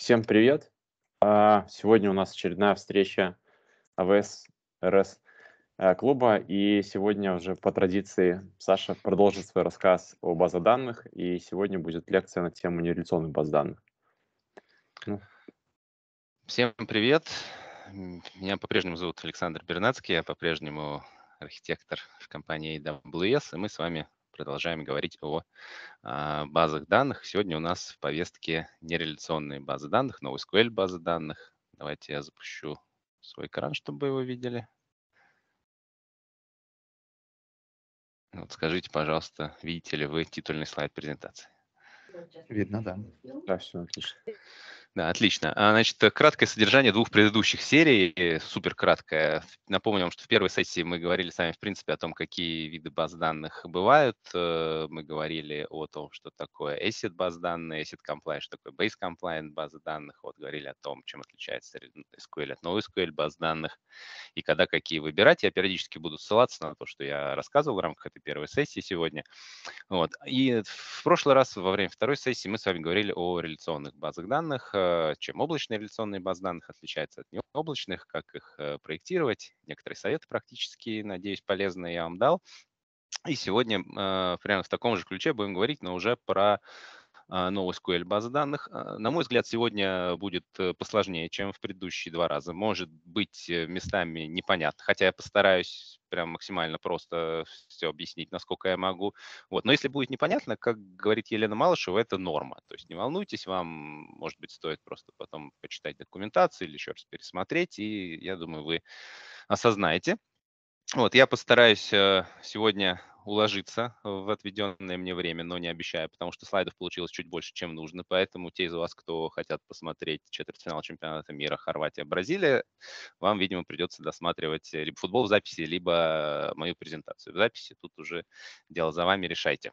Всем привет! А, сегодня у нас очередная встреча АВС РС а, клуба, и сегодня уже по традиции Саша продолжит свой рассказ о базах данных, и сегодня будет лекция на тему нереляционных баз данных. Ну. Всем привет! Меня по-прежнему зовут Александр Бернацкий, я по-прежнему архитектор в компании AWS, и мы с вами продолжаем говорить о а, базах данных. Сегодня у нас в повестке нереляционные базы данных, NoSQL базы данных. Давайте я запущу свой экран, чтобы вы его видели. Вот скажите, пожалуйста, видите ли вы титульный слайд презентации? Видно, да. Да, все отлично. Да, отлично. А, значит, краткое содержание двух предыдущих серий, э, супер краткое. Напомню вам, что в первой сессии мы говорили с вами, в принципе, о том, какие виды баз данных бывают. Э, мы говорили о том, что такое asset баз данных, asset compliant, что такое base compliant база данных. Вот говорили о том, чем отличается ну, SQL от NoSQL баз данных и когда какие выбирать. Я периодически буду ссылаться на то, что я рассказывал в рамках этой первой сессии сегодня. Вот. И в прошлый раз, во время второй сессии, мы с вами говорили о реляционных базах данных, чем облачные реляционные базы данных отличаются от необлачных, как их э, проектировать. Некоторые советы практически, надеюсь, полезные я вам дал. И сегодня э, прямо в таком же ключе будем говорить, но уже про NoSQL а, базы данных, а, на мой взгляд, сегодня будет э, посложнее, чем в предыдущие два раза. Может быть, э, местами непонятно, хотя я постараюсь прям максимально просто все объяснить, насколько я могу. Вот. Но если будет непонятно, как говорит Елена Малышева, это норма. То есть не волнуйтесь, вам, может быть, стоит просто потом почитать документацию или еще раз пересмотреть, и я думаю, вы осознаете. Вот, я постараюсь э, сегодня уложиться в отведенное мне время, но не обещаю, потому что слайдов получилось чуть больше, чем нужно. Поэтому те из вас, кто хотят посмотреть четвертьфинал чемпионата мира Хорватия-Бразилия, вам, видимо, придется досматривать либо футбол в записи, либо мою презентацию в записи. Тут уже дело за вами, решайте.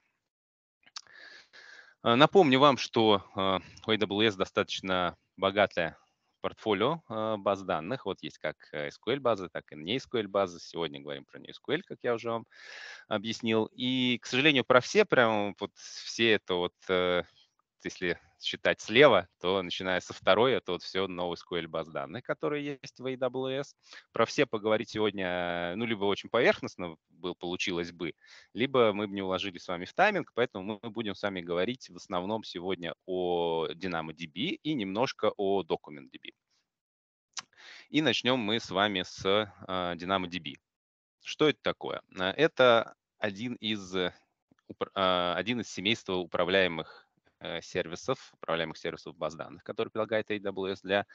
Э, напомню вам, что э, AWS достаточно богатая портфолио э, баз данных. Вот есть как э, SQL базы, так и не SQL базы. Сегодня говорим про не SQL, как я уже вам объяснил. И, к сожалению, про все, прям вот все это вот, э, если считать слева, то начиная со второй, это вот все новые SQL баз данных, которые есть в AWS. Про все поговорить сегодня, ну, либо очень поверхностно был, получилось бы, либо мы бы не уложили с вами в тайминг, поэтому мы будем с вами говорить в основном сегодня о DynamoDB и немножко о DocumentDB. И начнем мы с вами с а, DynamoDB. Что это такое? А, это один из, э, а, один из семейства управляемых Э, сервисов, управляемых сервисов баз данных, которые предлагает AWS для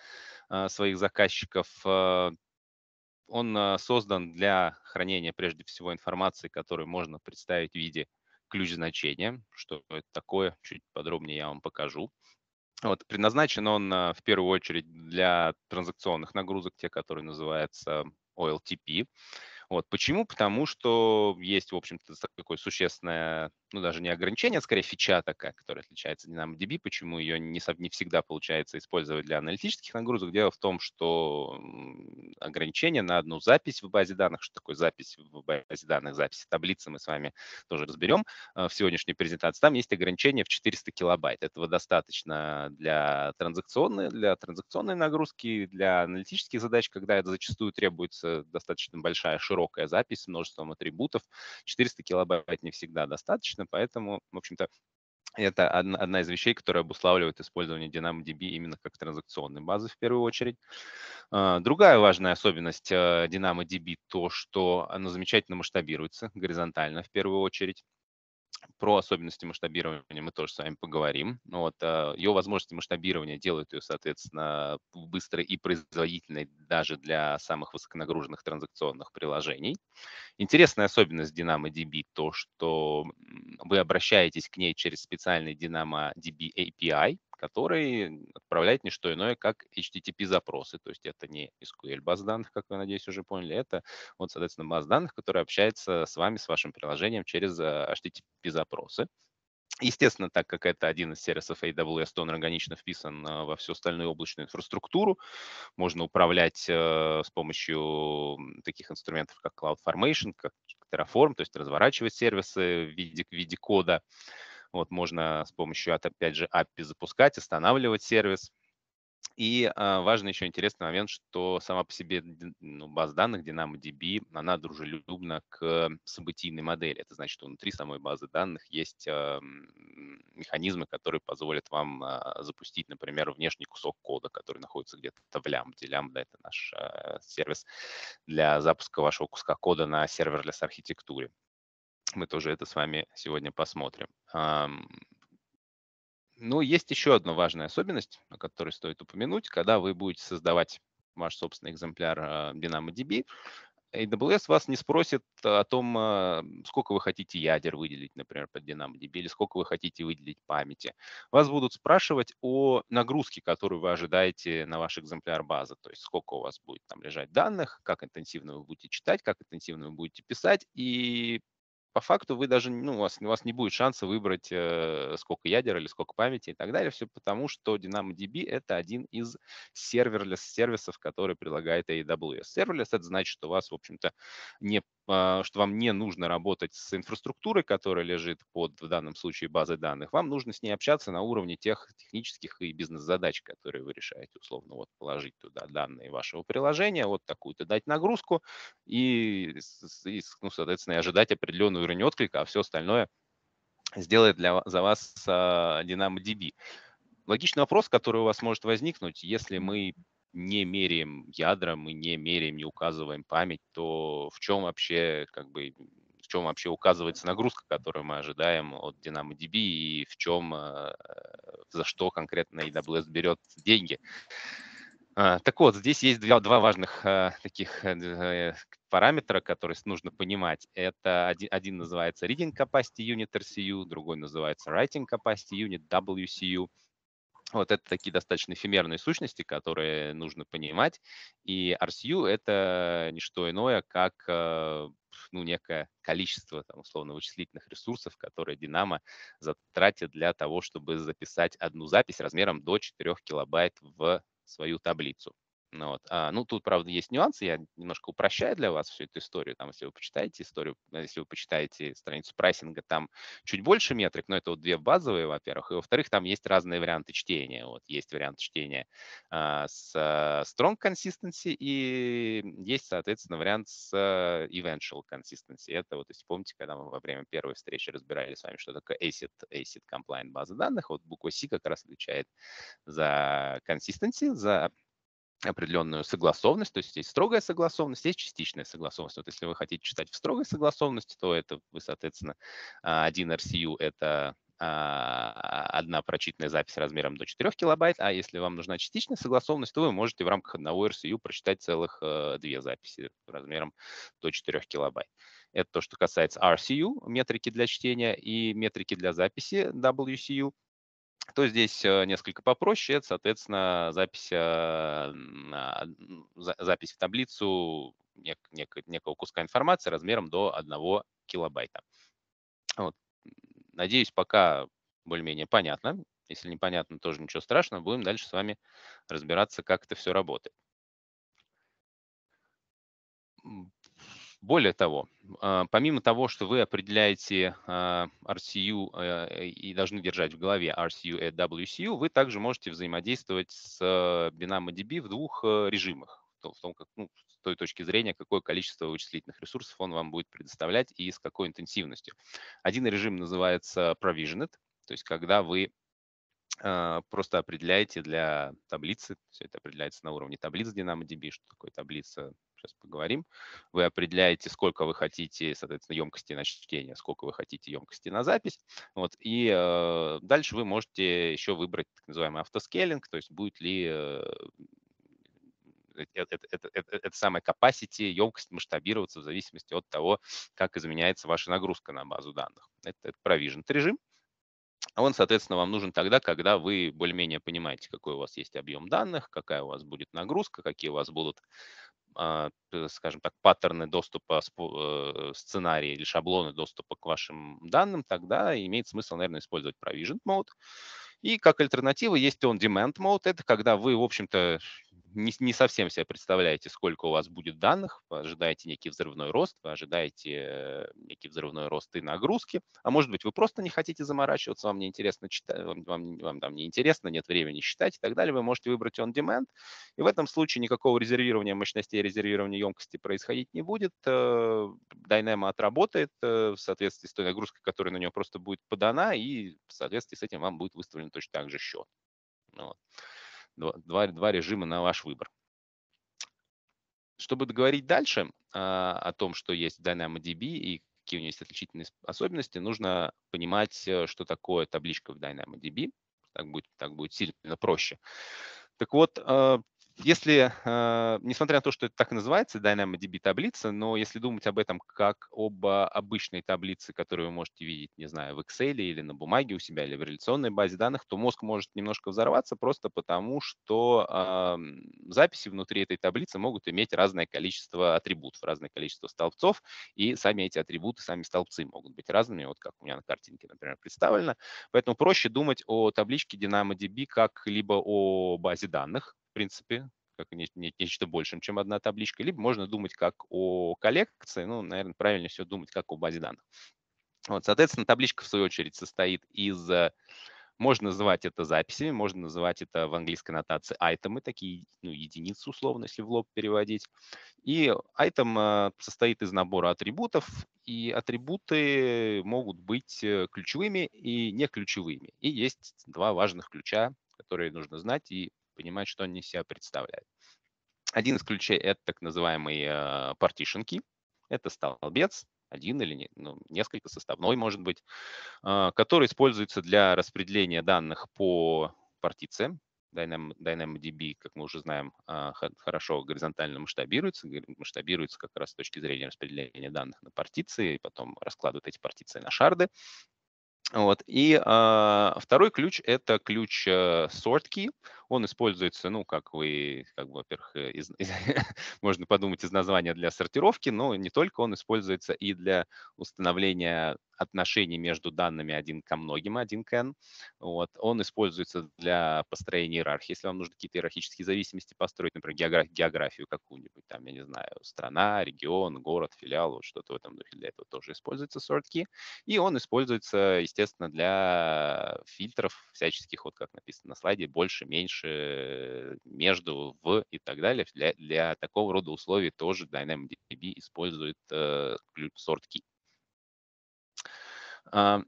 э, своих заказчиков. Э, он создан для хранения, прежде всего, информации, которую можно представить в виде ключ значения. Что это такое, чуть подробнее я вам покажу. Вот, предназначен он в первую очередь для транзакционных нагрузок, те, которые называются OLTP. Вот, почему? Потому что есть, в общем-то, такое существенное ну, даже не ограничение, а скорее фича такая, которая отличается от DynamoDB, почему ее не, не всегда получается использовать для аналитических нагрузок. Дело в том, что ограничение на одну запись в базе данных, что такое запись в базе данных, записи таблицы мы с вами тоже разберем э, в сегодняшней презентации, там есть ограничение в 400 килобайт. Этого достаточно для транзакционной, для транзакционной нагрузки, для аналитических задач, когда это зачастую требуется достаточно большая широкая запись с множеством атрибутов. 400 килобайт не всегда достаточно, Соответственно, поэтому, в общем-то, это одна, одна из вещей, которая обуславливает использование DynamoDB именно как транзакционной базы в первую очередь. А, другая важная особенность э, DynamoDB – то, что оно замечательно масштабируется горизонтально в первую очередь. Про особенности масштабирования мы тоже с вами поговорим. Ну вот, а, ее возможности масштабирования делают ее, соответственно, быстрой и производительной даже для самых высоконагруженных транзакционных приложений. Интересная особенность Dynamo DB то, что вы обращаетесь к ней через специальный Dynamo DB API, который отправляет не что иное, как HTTP-запросы. То есть это не SQL баз данных, как вы, надеюсь, уже поняли, это вот, соответственно, баз данных, которая общается с вами, с вашим приложением через э, HTTP-запросы. Естественно, так как это один из сервисов AWS, то он органично вписан э, во всю остальную облачную инфраструктуру. Можно управлять э, с помощью таких инструментов, как CloudFormation, как Terraform, то есть разворачивать сервисы в виде, в виде кода. Вот можно с помощью, опять же, API запускать, останавливать сервис. И а, важный еще интересный момент, что сама по себе ну, база данных DynamoDB, она дружелюбна к событийной модели. Это значит, что внутри самой базы данных есть а, механизмы, которые позволят вам а, запустить, например, внешний кусок кода, который находится где-то в лямбде. Лямбда — это наш сервис для запуска вашего куска кода на серверлес архитектуре. Мы тоже это с вами сегодня посмотрим. Ну, есть еще одна важная особенность, о которой стоит упомянуть. Когда вы будете создавать ваш собственный экземпляр DynamoDB, а, AWS вас не спросит о том, а, сколько вы хотите ядер выделить, например, под DynamoDB, или сколько вы хотите выделить памяти. Вас будут спрашивать о нагрузке, которую вы ожидаете на ваш экземпляр базы, то есть сколько у вас будет там лежать данных, как интенсивно вы будете читать, как интенсивно вы будете писать, и по факту вы даже, ну, у вас, у вас не будет шанса выбрать, э, сколько ядер или сколько памяти и так далее. Все потому, что DynamoDB — это один из серверлес сервисов, который предлагает AWS. Serverless — это значит, что у вас, в общем-то, не а, что вам не нужно работать с инфраструктурой, которая лежит под, в данном случае, базой данных. Вам нужно с ней общаться на уровне тех технических и бизнес-задач, которые вы решаете, условно, вот положить туда данные вашего приложения, вот такую-то дать нагрузку и, и ну, соответственно, и ожидать определенный уровень отклика, а все остальное сделает для, за вас а, DynamoDB. Логичный вопрос, который у вас может возникнуть, если мы не меряем ядра, мы не меряем, не указываем память, то в чем вообще, как бы, в чем вообще указывается нагрузка, которую мы ожидаем от DynamoDB и в чем, э, за что конкретно AWS берет деньги. А, так вот, здесь есть два, два важных э, таких э, параметра, которые нужно понимать. Это один, один называется Reading Capacity Unit RCU, другой называется Writing Capacity Unit WCU. Вот это такие достаточно эфемерные сущности, которые нужно понимать. И RSU — это не что иное, как э, ну, некое количество там, условно-вычислительных ресурсов, которые Динамо затратит для того, чтобы записать одну запись размером до 4 килобайт в свою таблицу. Ну, вот. а, ну, тут, правда, есть нюансы. Я немножко упрощаю для вас всю эту историю. Там, если вы почитаете историю, э, если вы почитаете страницу прайсинга, там чуть больше метрик, но это вот две базовые, во-первых. И, во-вторых, там есть разные варианты чтения. Вот есть вариант чтения а, с э, strong consistency и есть, соответственно, вариант с э, eventual consistency. Это вот, если помните, когда мы во время первой встречи разбирали с вами, что такое ACID, ACID compliant база данных, вот буква C как раз отвечает за consistency, за определенную согласованность, то есть есть строгая согласованность, есть частичная согласованность. Вот если вы хотите читать в строгой согласованности, то это вы, соответственно, а, один RCU – это а, одна прочитанная запись размером до 4 килобайт, а если вам нужна частичная согласованность, то вы можете в рамках одного RCU прочитать целых э, две записи размером до 4 килобайт. Это то, что касается RCU, метрики для чтения и метрики для записи WCU то здесь э, несколько попроще, это, соответственно, запись, э, запись в таблицу нек, нек, некого куска информации размером до 1 килобайта. Вот. Надеюсь, пока более-менее понятно. Если непонятно, тоже ничего страшного. Будем дальше с вами разбираться, как это все работает. Более того, а, помимо того, что вы определяете а, RCU а, э, и должны держать в голове RCU и WCU, вы также можете взаимодействовать с э, DB в двух э, режимах. В том, как, ну, с той точки зрения, какое количество вычислительных ресурсов он вам будет предоставлять и с какой интенсивностью. Один режим называется Provisioned, то есть когда вы просто определяете для таблицы, все это определяется на уровне таблиц DynamoDB, что такое таблица, сейчас поговорим. Вы определяете, сколько вы хотите, соответственно, емкости на чтение, сколько вы хотите емкости на запись. Вот, и э, дальше вы можете еще выбрать так называемый автоскейлинг, то есть будет ли э, э, э, э это, это, capacity, емкость масштабироваться в зависимости от того, как изменяется ваша нагрузка на базу данных. Это, это provision режим. А он, соответственно, вам нужен тогда, когда вы более-менее понимаете, какой у вас есть объем данных, какая у вас будет нагрузка, какие у вас будут, а, скажем так, паттерны доступа, э, сценарии или шаблоны доступа к вашим данным, тогда имеет смысл, наверное, использовать Provisioned Mode. И как альтернатива есть он Demand Mode. Это когда вы, в общем-то, не, не совсем себе представляете, сколько у вас будет данных, вы ожидаете некий взрывной рост, вы ожидаете э, некий взрывной рост и нагрузки, а может быть вы просто не хотите заморачиваться, вам не интересно читать, вам, вам, вам там неинтересно, нет времени считать и так далее, вы можете выбрать on-demand, и в этом случае никакого резервирования мощностей, резервирования емкости происходить не будет, Dynamo э, отработает э, в соответствии с той нагрузкой, которая на нее просто будет подана, и в соответствии с этим вам будет выставлен точно так же счет. Вот два, два, режима на ваш выбор. Чтобы договорить дальше а, о том, что есть DynamoDB и какие у нее есть отличительные особенности, нужно понимать, э, что такое табличка в DynamoDB. Так будет, так будет сильно проще. Так вот, а, если, э, несмотря на то, что это так и называется, DynamoDB таблица, но если думать об этом как об а, обычной таблице, которую вы можете видеть, не знаю, в Excel или на бумаге у себя, или в реляционной базе данных, то мозг может немножко взорваться просто потому, что а, записи внутри этой таблицы могут иметь разное количество атрибутов, разное количество столбцов, и сами эти атрибуты, сами столбцы могут быть разными, вот как у меня на картинке, например, представлено. Поэтому проще думать о табличке DynamoDB как либо о базе данных, в принципе, как не, не, нечто большим, чем одна табличка, либо можно думать как о коллекции, ну, наверное, правильно все думать как о базе данных. Вот, соответственно, табличка, в свою очередь, состоит из, э, можно называть это записями, можно называть это в английской нотации айтемы, такие ну, единицы условно, если в лоб переводить. И айтем э, состоит из набора атрибутов, и атрибуты могут быть э, ключевыми и не ключевыми. И есть два важных ключа, которые нужно знать и понимать, что они из себя представляют. Один из ключей – это так называемые э, партишенки. Это столбец, один или не, ну, несколько составной, может быть, э, который используется для распределения данных по партициям. DynamoDB, как мы уже знаем, э, хорошо горизонтально масштабируется, масштабируется как раз с точки зрения распределения данных на партиции, потом раскладывает эти партиции на шарды. Вот. И э, второй ключ – это ключ sort key. Он используется, ну, как вы, как бы, во-первых, э, из, можно подумать из названия для сортировки, но не только он используется и для установления отношений между данными один ко многим, один к n. Вот. Он используется для построения иерархии, если вам нужно какие-то иерархические зависимости построить, например, географ- географию какую-нибудь, там, я не знаю, страна, регион, город, филиал, вот что-то в этом духе. Для этого тоже используется SortKey. И он используется, естественно, для фильтров всяческих, вот как написано на слайде, больше, меньше, дальше, между, в и так далее. Для, для такого рода условий тоже DynamoDB использует э, ключ key. Э,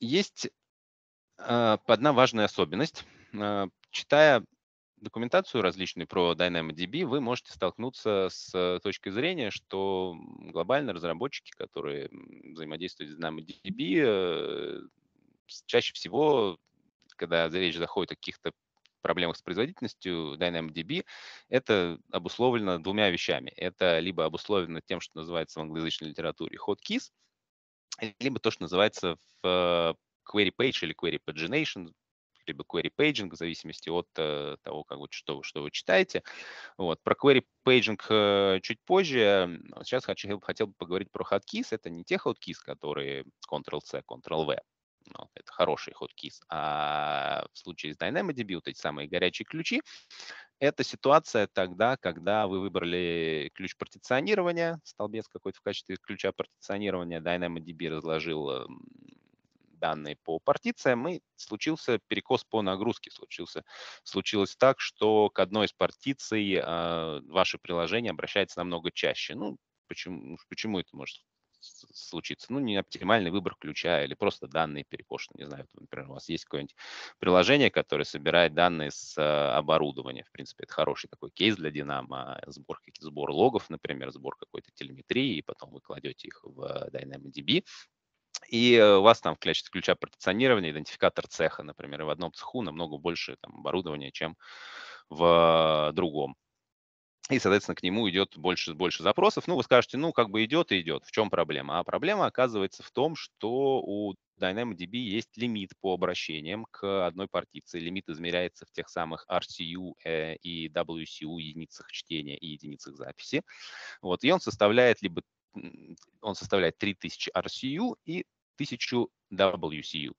есть э, одна важная особенность. Э, читая документацию различную про DynamoDB, вы можете столкнуться с точки зрения, что глобально разработчики, которые взаимодействуют с DynamoDB, э, чаще всего, когда речь заходит о каких-то проблемах с производительностью DynamoDB, это обусловлено двумя вещами. Это либо обусловлено тем, что называется в англоязычной литературе hotkeys, либо то, что называется в э, query page или query pagination, либо query paging, в зависимости от э, того, как, вот, что, что вы читаете. Вот. Про query paging э, чуть позже. Сейчас хочу, хотел бы поговорить про hotkeys. Это не те hotkeys, которые Ctrl-C, Ctrl-V, ну, это хороший ход хоткис. А в случае с DynamoDB, вот эти самые горячие ключи, это ситуация тогда, когда вы выбрали ключ партиционирования, столбец какой-то в качестве ключа партиционирования, DynamoDB разложил эм, данные по партициям, и случился перекос по нагрузке. Случился, случилось так, что к одной из партиций э, ваше приложение обращается намного чаще. Ну, почему, почему это может случится. Ну, не оптимальный выбор ключа или просто данные перекошены. Не знаю, например, у вас есть какое-нибудь приложение, которое собирает данные с а, оборудования. В принципе, это хороший такой кейс для Динамо. Э, сбор, сбор логов, например, сбор какой-то телеметрии, и потом вы кладете их в э, DynamoDB, и э, у вас там в ключа партиционирования идентификатор цеха, например, и в одном цеху намного больше там, оборудования, чем в другом. И, соответственно, к нему идет больше и больше запросов. Ну, вы скажете, ну, как бы идет и идет. В чем проблема? А проблема оказывается в том, что у DynamoDB есть лимит по обращениям к одной партиции. Лимит измеряется в тех самых RCU э, и WCU единицах чтения и единицах записи. Вот. И он составляет либо он составляет 3000 RCU и 1000 WCU.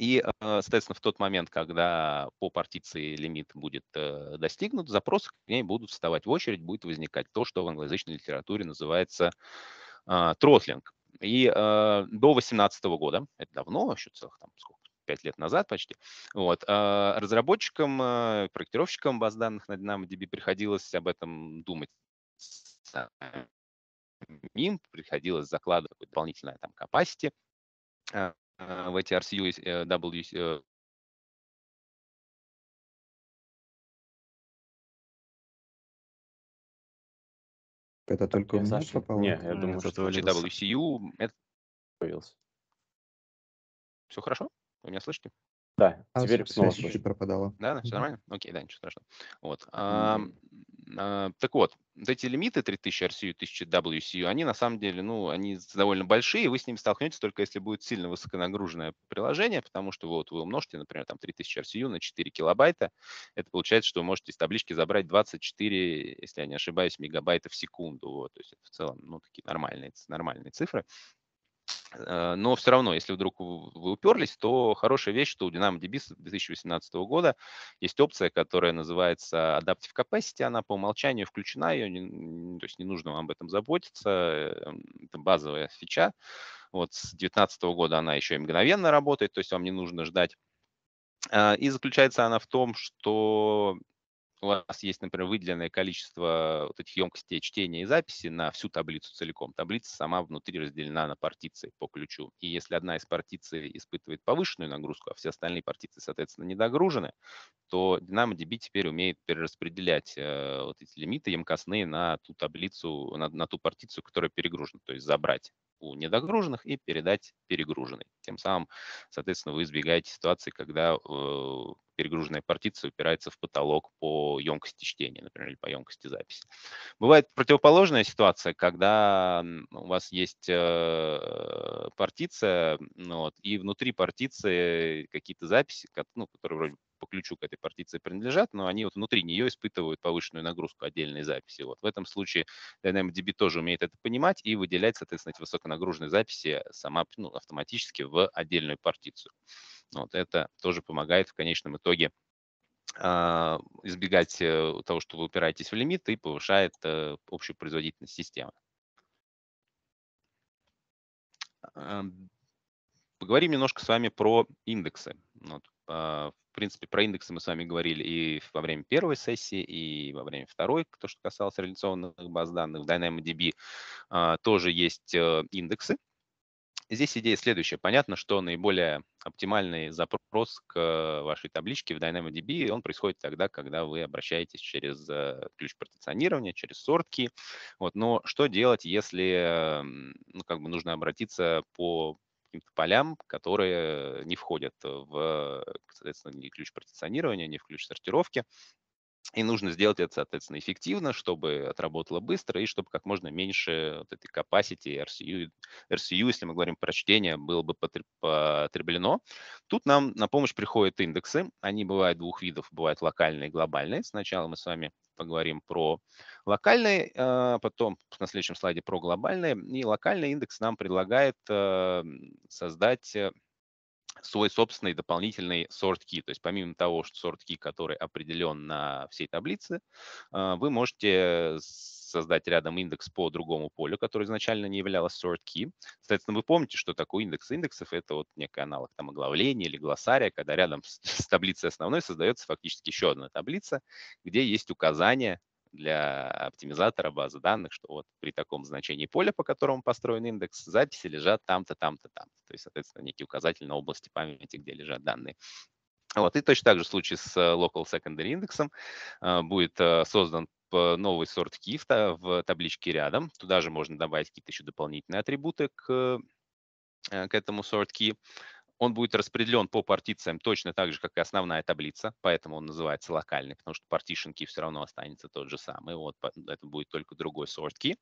И, э, соответственно, в тот момент, когда по партиции лимит будет э, достигнут, запросы к ней будут вставать в очередь, будет возникать то, что в англоязычной литературе называется а, тротлинг. И э, до 2018 года, это давно, еще целых там, сколько, 5 лет назад почти, вот, а, разработчикам, проектировщикам баз данных на DynamoDB приходилось об этом думать им приходилось закладывать дополнительное там capacity, а, Э, в эти RCU, э, W, э, Это только у меня попало? Нет, я думаю, что в WCU это появился. Все хорошо? Вы меня слышите? Да, а теперь снова чуть-чуть пропадала. Да, да, все нормально? Окей, да, ничего страшного. Вот. А, а, так вот, вот эти лимиты 3000 RCU, 1000 WCU, они на самом деле, ну, они довольно большие, вы с ними столкнетесь только если будет сильно высоконагруженное приложение, потому что вот вы умножите, например, там 3000 RCU на 4 килобайта, это получается, что вы можете из таблички забрать 24, если я не ошибаюсь, мегабайта в секунду, вот, то есть это в целом, ну, такие нормальные, нормальные цифры, Э, но все равно, если вдруг вы уперлись, то хорошая вещь, что у DynamoDB с 2018 года есть опция, которая называется Adaptive Capacity, она по умолчанию включена, ее не, то есть не нужно вам об этом заботиться, э, это базовая фича. Вот с 2019 года она еще и мгновенно работает, то есть вам не нужно ждать. Э, и заключается она в том, что у вас есть, например, выделенное количество вот этих емкостей чтения и записи на всю таблицу целиком. Таблица сама внутри разделена на партиции по ключу. И если одна из партиций испытывает повышенную нагрузку, а все остальные партиции, соответственно, недогружены, то DynamoDB теперь умеет перераспределять э, вот эти лимиты емкостные на ту таблицу, на, на ту партицию, которая перегружена. То есть забрать у недогруженных и передать перегруженной. Тем самым, соответственно, вы избегаете ситуации, когда э, перегруженная партиция упирается в потолок по емкости чтения, например, или по емкости записи. Бывает противоположная ситуация, когда у вас есть э, партиция, ну вот, и внутри партиции какие-то записи, ну, которые вроде по ключу к этой партиции принадлежат, но они вот внутри нее испытывают повышенную нагрузку отдельной записи. Вот в этом случае DynamoDB тоже умеет это понимать и выделять, соответственно, эти высоконагруженные записи сама ну, автоматически в отдельную партицию. Вот это тоже помогает в конечном итоге а, избегать э, того, что вы упираетесь в лимит и повышает э, общую производительность системы. А, поговорим немножко с вами про индексы. Вот, а, в принципе, про индексы мы с вами говорили и во время первой сессии, и во время второй, то, что касалось реляционных баз данных. В DynamoDB тоже есть э, индексы, Здесь идея следующая. Понятно, что наиболее оптимальный запрос к вашей табличке в DynamoDB, он происходит тогда, когда вы обращаетесь через э, ключ партиционирования, через сортки. Вот. Но что делать, если ну, как бы нужно обратиться по каким-то полям, которые не входят в, соответственно, ни ключ партиционирования, ни в ключ сортировки. И нужно сделать это, соответственно, эффективно, чтобы отработало быстро и чтобы как можно меньше вот этой capacity, RCU, RCU, если мы говорим про чтение, было бы потреблено. Тут нам на помощь приходят индексы. Они бывают двух видов, бывают локальные и глобальные. Сначала мы с вами поговорим про локальные, а потом на следующем слайде про глобальные. И локальный индекс нам предлагает э, создать э, свой собственный дополнительный sort key. То есть помимо того, что sort key, который определен на всей таблице, а, вы можете создать рядом индекс по другому полю, который изначально не являлось sort key. Соответственно, вы помните, что такой индекс индексов. Это вот некий аналог там оглавления или глоссария, когда рядом с таблицей основной создается фактически еще одна таблица, где есть указания для оптимизатора базы данных, что вот при таком значении поля, по которому построен индекс, записи лежат там-то, там-то, там-то. То есть, соответственно, некий указатель на области памяти, где лежат данные. Вот, и точно так же в случае с э, Local Secondary индексом э, будет э, создан новый сорт кифта в табличке рядом. Туда же можно добавить какие-то еще дополнительные атрибуты к, к этому сорт key. Он будет распределен по партициям точно так же, как и основная таблица, поэтому он называется локальный, потому что partition key все равно останется тот же самый. Вот это будет только другой sort key.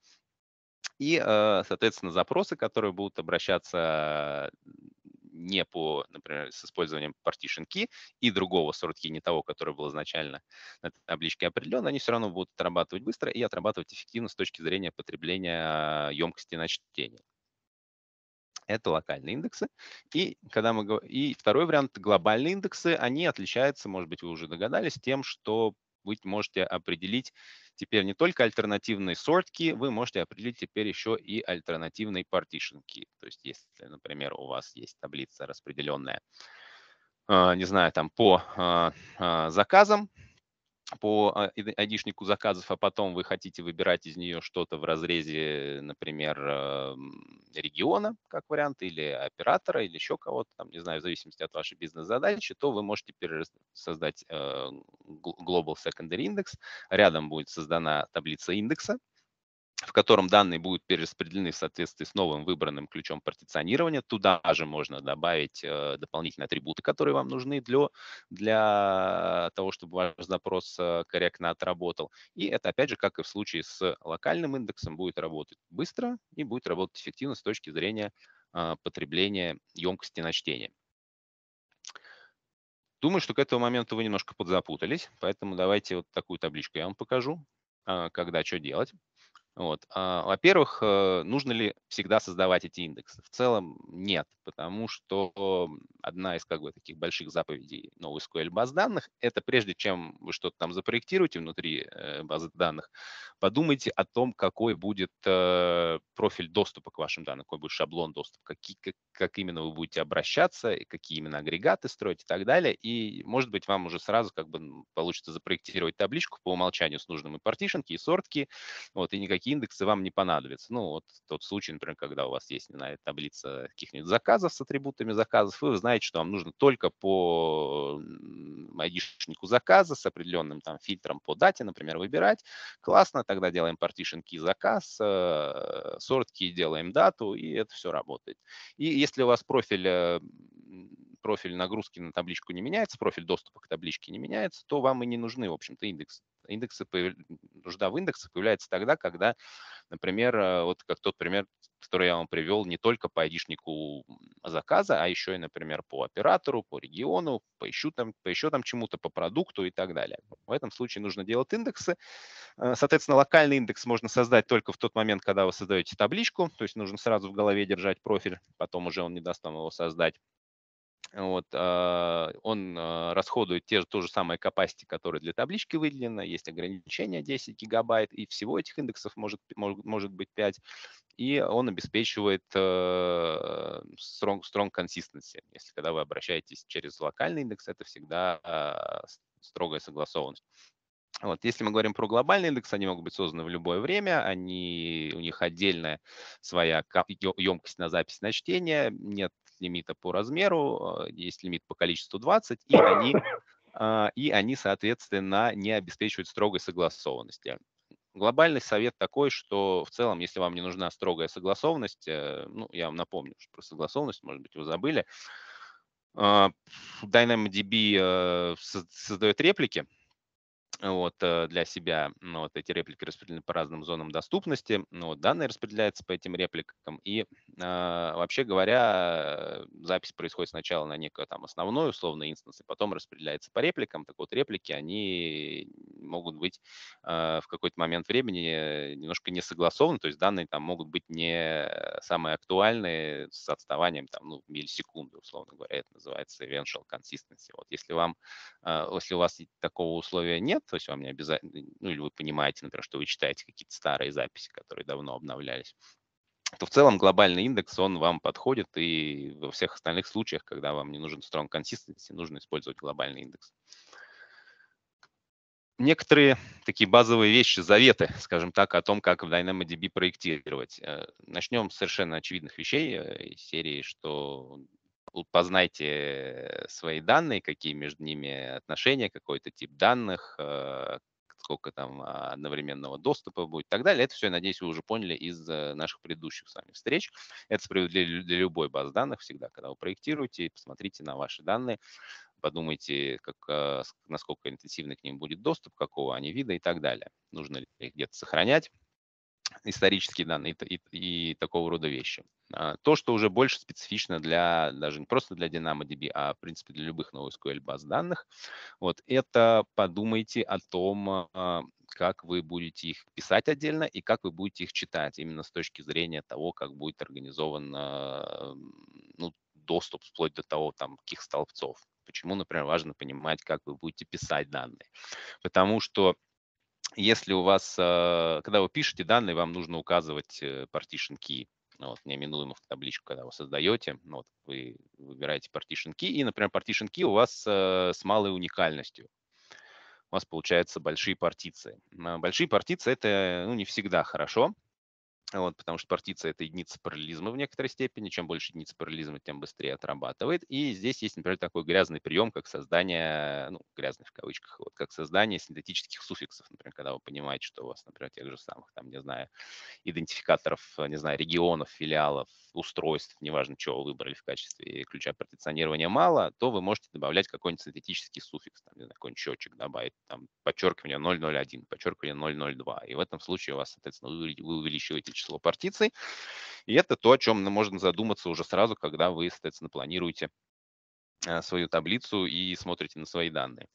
И, э, соответственно, запросы, которые будут обращаться не по, например, с использованием partition key и другого sort key, не того, который был изначально на табличке определен, они все равно будут отрабатывать быстро и отрабатывать эффективно с точки зрения потребления э, емкости на чтение это локальные индексы. И, когда мы, и второй вариант – глобальные индексы. Они отличаются, может быть, вы уже догадались, тем, что вы можете определить теперь не только альтернативные сортки вы можете определить теперь еще и альтернативные partition То есть если, например, у вас есть таблица распределенная, а, не знаю, там по а, а, заказам, по а, айдишнику заказов, а потом вы хотите выбирать из нее что-то в разрезе, например, региона, как вариант, или оператора, или еще кого-то, там, не знаю, в зависимости от вашей бизнес-задачи, то вы можете создать э, Global Secondary Index. Рядом будет создана таблица индекса, в котором данные будут перераспределены в соответствии с новым выбранным ключом партиционирования. Туда же можно добавить э, дополнительные атрибуты, которые вам нужны для, для того, чтобы ваш запрос э, корректно отработал. И это, опять же, как и в случае с локальным индексом, будет работать быстро и будет работать эффективно с точки зрения э, потребления емкости на чтение. Думаю, что к этому моменту вы немножко подзапутались, поэтому давайте вот такую табличку я вам покажу, когда что делать. Вот. А, во-первых, э, нужно ли всегда создавать эти индексы? В целом нет, потому что одна из как бы таких больших заповедей новой SQL баз данных – это прежде чем вы что-то там запроектируете внутри э, базы данных, подумайте о том, какой будет э, профиль доступа к вашим данным, какой будет шаблон доступа, какие, как, как именно вы будете обращаться, какие именно агрегаты строить и так далее. И, может быть, вам уже сразу как бы получится запроектировать табличку по умолчанию с нужными и партишенки, и сортки, вот, и никаких такие индексы вам не понадобятся. Ну, вот тот случай, например, когда у вас есть, не знаю, таблица каких-нибудь заказов с атрибутами заказов, вы знаете, что вам нужно только по айдишнику заказа с определенным там фильтром по дате, например, выбирать. Классно, тогда делаем partition key заказ, э, сортки делаем дату, и это все работает. И если у вас профиль э, профиль нагрузки на табличку не меняется, профиль доступа к табличке не меняется, то вам и не нужны, в общем-то, индексы. Индексы, нужда в индексах появляется тогда, когда, например, э, вот как тот пример, который я вам привел, не только по id заказа, а еще и, например, по оператору, по региону, по еще там, по еще там чему-то, по продукту и так далее. В этом случае нужно делать индексы. Э, соответственно, локальный индекс можно создать только в тот момент, когда вы создаете табличку, то есть нужно сразу в голове держать профиль, потом уже он не даст вам его создать. Вот, а, он а, расходует те, же, то же самое capacity, которое для таблички выделено, есть ограничение 10 гигабайт, и всего этих индексов может, может, может быть 5, и он обеспечивает э, strong, strong consistency. Если когда вы обращаетесь через локальный индекс, это всегда а, строгая согласованность. Вот. Если мы говорим про глобальный индекс, они могут быть созданы в любое время, они, у них отдельная своя емкость на запись на чтение, нет 6 лимита по размеру, э, есть лимит по количеству 20, и они, а, и они соответственно, не обеспечивают строгой согласованности. Глобальный совет такой, что в целом, если вам не нужна строгая согласованность, э, ну, я вам напомню что про согласованность, может быть, вы забыли, а, DynamoDB э, создает реплики, вот, э, для себя. Ну, вот эти реплики распределены по разным зонам доступности. Ну, вот, данные распределяются по этим репликам. И, э, вообще говоря, запись происходит сначала на некое там основное условно инстанс, и потом распределяется по репликам. Так вот, реплики, они могут быть э, в какой-то момент времени немножко не согласованы, то есть данные там могут быть не самые актуальные с отставанием там, ну, миллисекунды, условно говоря, это называется eventual consistency. Вот если вам, э, если у вас такого условия нет, то есть вам не обязательно, ну или вы понимаете, например, что вы читаете какие-то старые записи, которые давно обновлялись, то в целом глобальный индекс, он вам подходит, и во всех остальных случаях, когда вам не нужен strong consistency, нужно использовать глобальный индекс. Некоторые такие базовые вещи, заветы, скажем так, о том, как в DynamoDB проектировать. Э, начнем с совершенно очевидных вещей э, из серии, что Тут познайте свои данные, какие между ними отношения, какой-то тип данных, э, сколько там а, одновременного доступа будет и так далее. Это все, я надеюсь, вы уже поняли из э, наших предыдущих с вами встреч. Это справедливо для любой базы данных всегда, когда вы проектируете, посмотрите на ваши данные, подумайте, как, э, насколько интенсивный к ним будет доступ, какого они вида и так далее. Нужно ли их где-то сохранять, исторические данные и, и, и такого рода вещи. А, то, что уже больше специфично для, даже не просто для DynamoDB, а в принципе для любых NoSQL баз данных, вот это подумайте о том, а, как вы будете их писать отдельно и как вы будете их читать, именно с точки зрения того, как будет организован а, ну, доступ вплоть до того, там, каких столбцов. Почему, например, важно понимать, как вы будете писать данные. Потому что если у вас, э, когда вы пишете данные, вам нужно указывать э, partition key, ну, вот, в табличку, когда вы создаете, ну, вот, вы выбираете partition key, и, например, partition key у вас э, с малой уникальностью. У вас получаются большие партиции. Большие партиции – это ну, не всегда хорошо, вот, потому что партиция – это единица параллелизма в некоторой степени. Чем больше единиц параллелизма, тем быстрее отрабатывает. И здесь есть, например, такой грязный прием, как создание, ну, грязный в кавычках, вот, как создание синтетических суффиксов. Например, когда вы понимаете, что у вас, например, тех же самых, там, не знаю, идентификаторов, не знаю, регионов, филиалов, устройств, неважно, чего вы выбрали в качестве ключа партиционирования мало, то вы можете добавлять какой-нибудь синтетический суффикс, там, не знаю, какой-нибудь счетчик добавить, там, подчеркивание 001, подчеркивание 002. И в этом случае у вас, соответственно, вы увеличиваете число партиций. И это то, о чем ну, можно задуматься уже сразу, когда вы, соответственно, планируете э, свою таблицу и смотрите на свои данные.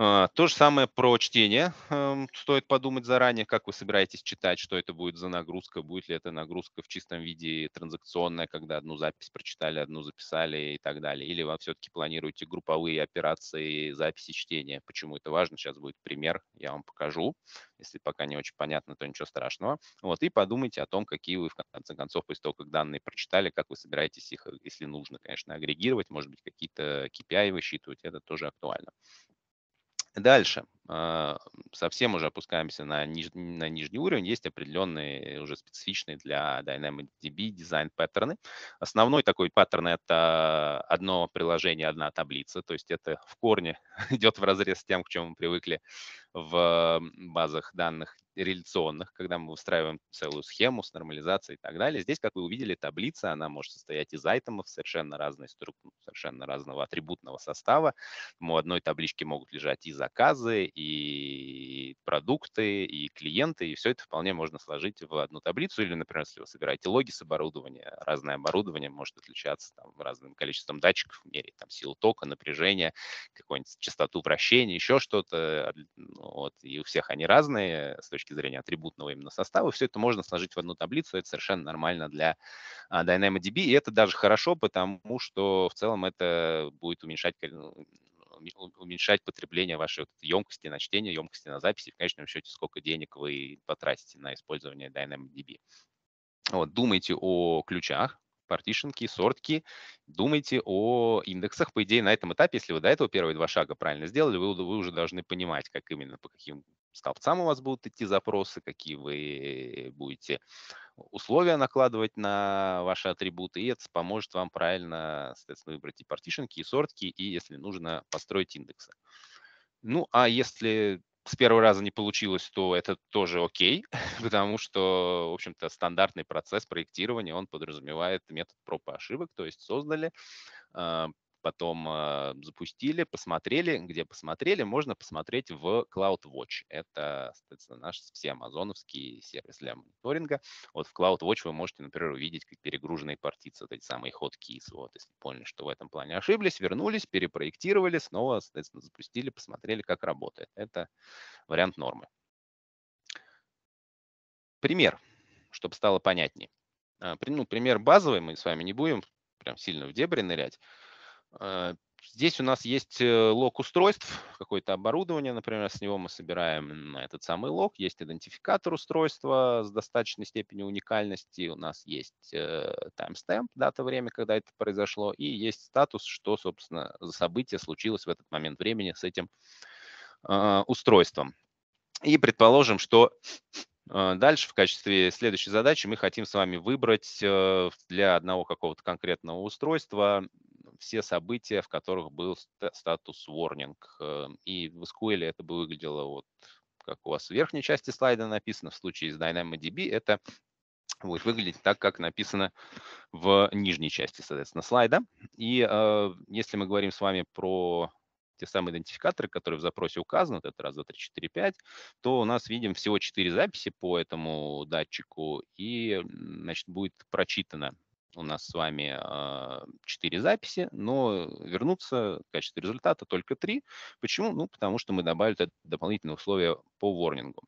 А, то же самое про чтение. Эм, стоит подумать заранее, как вы собираетесь читать, что это будет за нагрузка, будет ли это нагрузка в чистом виде транзакционная, когда одну запись прочитали, одну записали и так далее. Или вы все-таки планируете групповые операции записи чтения. Почему это важно? Сейчас будет пример, я вам покажу. Если пока не очень понятно, то ничего страшного. Вот, и подумайте о том, какие вы, в конце концов, после того, как данные прочитали, как вы собираетесь их, если нужно, конечно, агрегировать, может быть, какие-то KPI высчитывать, это тоже актуально. Дальше а, совсем уже опускаемся на, ниж, на нижний уровень, есть определенные уже специфичные для DynamoDB дизайн паттерны. Основной такой паттерн — это одно приложение, одна таблица, то есть это в корне идет в разрез с тем, к чему мы привыкли в базах данных реляционных, когда мы выстраиваем целую схему с нормализацией и так далее. Здесь, как вы увидели, таблица, она может состоять из айтемов совершенно разной структуры, ну, совершенно разного атрибутного состава. У одной таблички могут лежать и заказы, и продукты, и клиенты, и все это вполне можно сложить в одну таблицу. Или, например, если вы собираете логи с оборудования, разное оборудование может отличаться там, разным количеством датчиков, мерить там силу тока, напряжения, какую-нибудь частоту вращения, еще что-то. А ну, вот. И у всех они разные с точки зрения атрибутного именно состава. Все это можно сложить в одну таблицу. Это совершенно нормально для а, DynamoDB. И это даже хорошо, потому что в целом это будет уменьшать ну, уменьшать потребление вашей емкости на чтение, емкости на записи, в конечном счете, сколько денег вы потратите на использование DynamoDB. Вот, думайте о ключах, partition сортки. Думайте о индексах. По идее, на этом этапе, если вы до этого первые два шага правильно сделали, вы, вы уже должны понимать, как именно, по каким столбцам у вас будут идти запросы, какие вы будете условия накладывать на ваши атрибуты, и это поможет вам правильно, соответственно, выбрать и партишенки, и сортки, и, если нужно, построить индексы. Ну, а если с первого раза не получилось, то это тоже окей, потому что, в общем-то, стандартный процесс проектирования, он подразумевает метод проб и ошибок, то есть создали, а, потом э, запустили, посмотрели. Где посмотрели, можно посмотреть в CloudWatch. Это, соответственно, наш все амазоновский сервис для мониторинга. Вот в CloudWatch вы можете, например, увидеть как перегруженные партиции, вот эти самые hot keys. Вот, если поняли, что в этом плане ошиблись, вернулись, перепроектировали, снова, соответственно, запустили, посмотрели, как работает. Это вариант нормы. Пример, чтобы стало понятнее. А, ну, пример базовый, мы с вами не будем прям сильно в дебри нырять. Э, здесь у нас есть э, лог устройств, какое-то оборудование, например, с него мы собираем на этот самый лог. Есть идентификатор устройства с достаточной степенью уникальности. У нас есть э, таймстемп, дата, время, когда это произошло, и есть статус, что, собственно, за событие случилось в этот момент времени с этим устройством. И предположим, что Дальше в качестве следующей задачи мы хотим с вами выбрать для одного какого-то конкретного устройства все события, в которых был статус warning. Э, и в SQL это бы выглядело вот как у вас в верхней части слайда написано, в случае с DynamoDB это будет выглядеть так, как написано в нижней части, соответственно, слайда. И э, если мы говорим с вами про те самые идентификаторы, которые в запросе указаны, вот это раз, два, три, четыре, пять, то у нас видим всего четыре записи по этому датчику, и значит, будет прочитано у нас с вами а, четыре записи, но вернуться в качестве результата только три. Почему? Ну, потому что мы добавили дополнительные условия по ворнингу.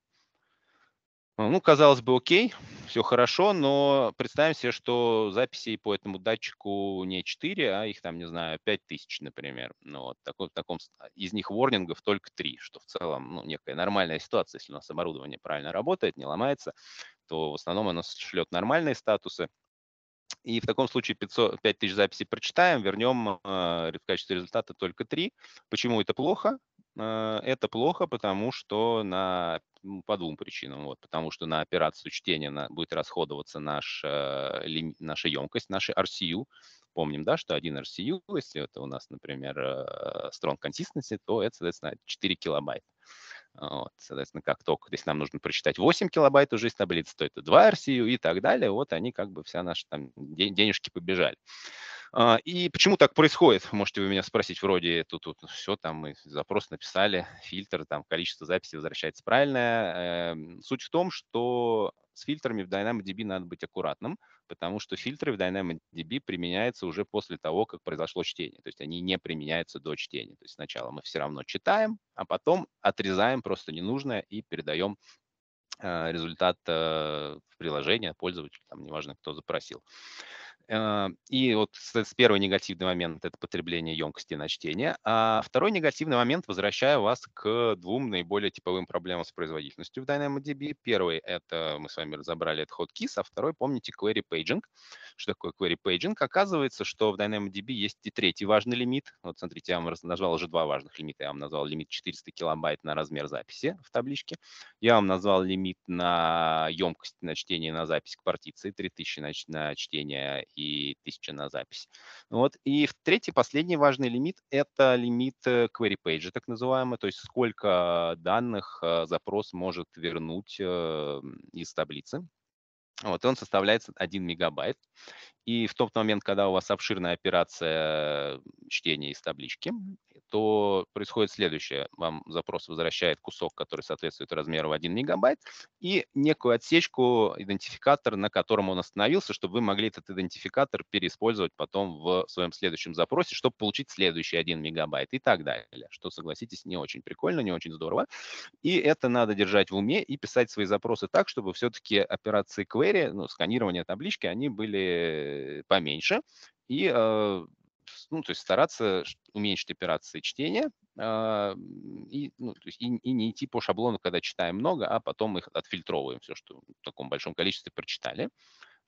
А, ну, казалось бы, окей, все хорошо, но представим себе, что записей по этому датчику не 4, а их там, не знаю, 5000, например. Ну, вот, такой, в таком, а, из них ворнингов только 3, что в целом ну, некая нормальная ситуация. Если у нас оборудование правильно работает, не ломается, то в основном оно шлет нормальные статусы. И в таком случае 500, 5000 записей прочитаем, вернем э, в качестве результата только 3. Почему это плохо? Э, это плохо, потому что на, по двум причинам. Вот, потому что на операцию чтения на, будет расходоваться наш, э, лим, наша емкость, наши RCU. Помним, да, что один RCU, если это у нас, например, strong consistency, то это, соответственно, 4 килобайта. Вот, соответственно, как только, если нам нужно прочитать 8 килобайт уже из таблицы, то это 2 RCU и так далее. Вот они как бы вся наша там денежки побежали. А, и почему так происходит, можете вы меня спросить, вроде тут, тут все, там мы запрос написали, фильтр, там количество записей возвращается правильное. Эм, суть в том, что с фильтрами в DynamoDB надо быть аккуратным, потому что фильтры в DynamoDB применяются уже после того, как произошло чтение. То есть они не применяются до чтения. То есть сначала мы все равно читаем, а потом отрезаем просто ненужное и передаем э, результат э, приложения, пользователь, там неважно, кто запросил. Э, и вот с первый негативный момент – это потребление емкости на чтение. А второй негативный момент, возвращаю вас к двум наиболее типовым проблемам с производительностью в DynamoDB. Первый – это мы с вами разобрали, это hotkeys, а второй, помните, query paging. Что такое query paging? Оказывается, что в DynamoDB есть и третий важный лимит. Вот смотрите, я вам назвал уже два важных лимита. Я вам назвал лимит 400 килобайт на размер записи в табличке. Я вам назвал лимит на емкость на чтение на запись к партиции, 3000 на, на чтение и 1000 на запись. Вот. И в третий, последний важный лимит – это лимит э, query page, так называемый, то есть сколько данных э, запрос может вернуть э, из таблицы. Вот, он составляет 1 мегабайт. И в тот момент, когда у вас обширная операция чтения из таблички, то происходит следующее. Вам запрос возвращает кусок, который соответствует размеру 1 мегабайт, и некую отсечку, идентификатор, на котором он остановился, чтобы вы могли этот идентификатор переиспользовать потом в своем следующем запросе, чтобы получить следующий 1 мегабайт и так далее. Что, согласитесь, не очень прикольно, не очень здорово. И это надо держать в уме и писать свои запросы так, чтобы все-таки операции query, ну, сканирование таблички, они были поменьше, и э, ну, то есть стараться уменьшить операции чтения а, и, ну, то есть и, и не идти по шаблону, когда читаем много, а потом их отфильтровываем, все, что в таком большом количестве прочитали.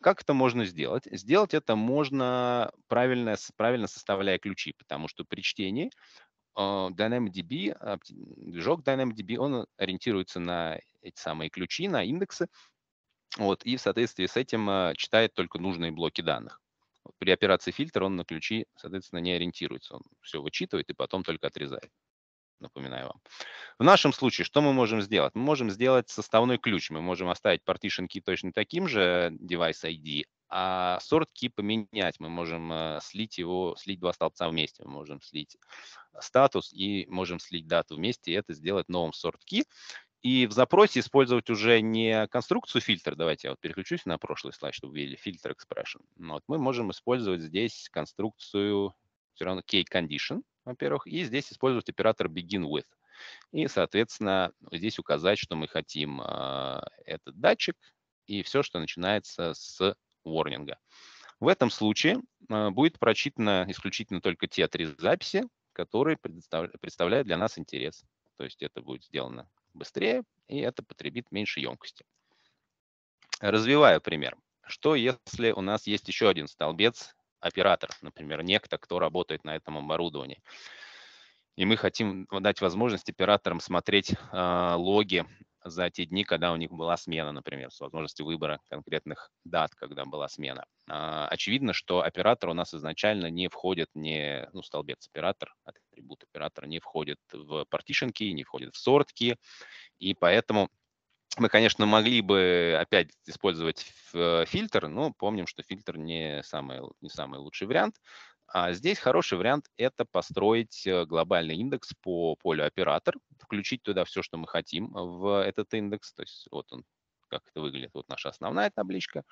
Как это можно сделать? Сделать это можно правильно, правильно составляя ключи, потому что при чтении а, DynamoDB, а, движок DynamoDB, он ориентируется на эти самые ключи, на индексы, вот, и в соответствии с этим читает только нужные блоки данных. При операции фильтр он на ключи, соответственно, не ориентируется. Он все вычитывает и потом только отрезает. Напоминаю вам. В нашем случае что мы можем сделать? Мы можем сделать составной ключ. Мы можем оставить partition key точно таким же, device э, ID, а сорт key поменять. Мы можем э, слить его, слить два столбца вместе. Мы можем слить статус и можем слить дату вместе и это сделать новым сорт key и в запросе использовать уже не конструкцию фильтр, давайте я вот переключусь на прошлый слайд, чтобы вы видели, фильтр expression. Но вот мы можем использовать здесь конструкцию все равно key condition, во-первых, и здесь использовать оператор begin with. И, соответственно, здесь указать, что мы хотим э, этот датчик и все, что начинается с ворнинга. В этом случае э, будет прочитано исключительно только те три записи, которые представляют для нас интерес. То есть это будет сделано быстрее, и это потребит меньше емкости. Развиваю пример. Что если у нас есть еще один столбец, оператор, например, некто, кто работает на этом оборудовании. И мы хотим дать возможность операторам смотреть э, логи за те дни, когда у них была смена, например, с возможностью выбора конкретных дат, когда была смена. А, очевидно, что оператор у нас изначально не входит, не, ну, столбец оператор, атрибут оператора не входит в partition не входит в сортки, и поэтому мы, конечно, могли бы опять использовать фильтр, но помним, что фильтр не самый, не самый лучший вариант. А здесь хороший вариант – это построить э, глобальный индекс по полю оператор, включить туда все, что мы хотим э, в этот индекс. То есть вот он, как это выглядит. Вот наша основная табличка,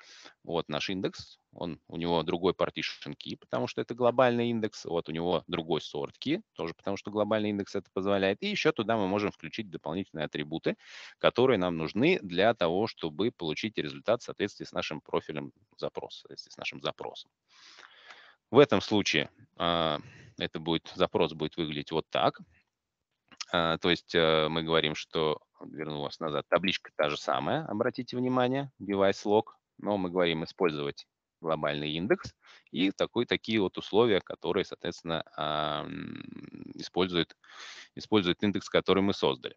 вот наш индекс. Он, у него другой partition key, потому что это глобальный индекс. Вот у него другой sort key, тоже потому что глобальный индекс это позволяет. И еще туда мы можем включить дополнительные атрибуты, которые нам нужны для того, чтобы получить результат в соответствии с нашим профилем запроса, в соответствии с нашим запросом. В этом случае а, это будет, запрос будет выглядеть вот так. А, то есть э, мы говорим, что, верну назад, табличка та же самая, обратите внимание, device лог. но мы говорим использовать глобальный индекс и такой, такие вот условия, которые, соответственно, а, используют, используют индекс, который мы создали.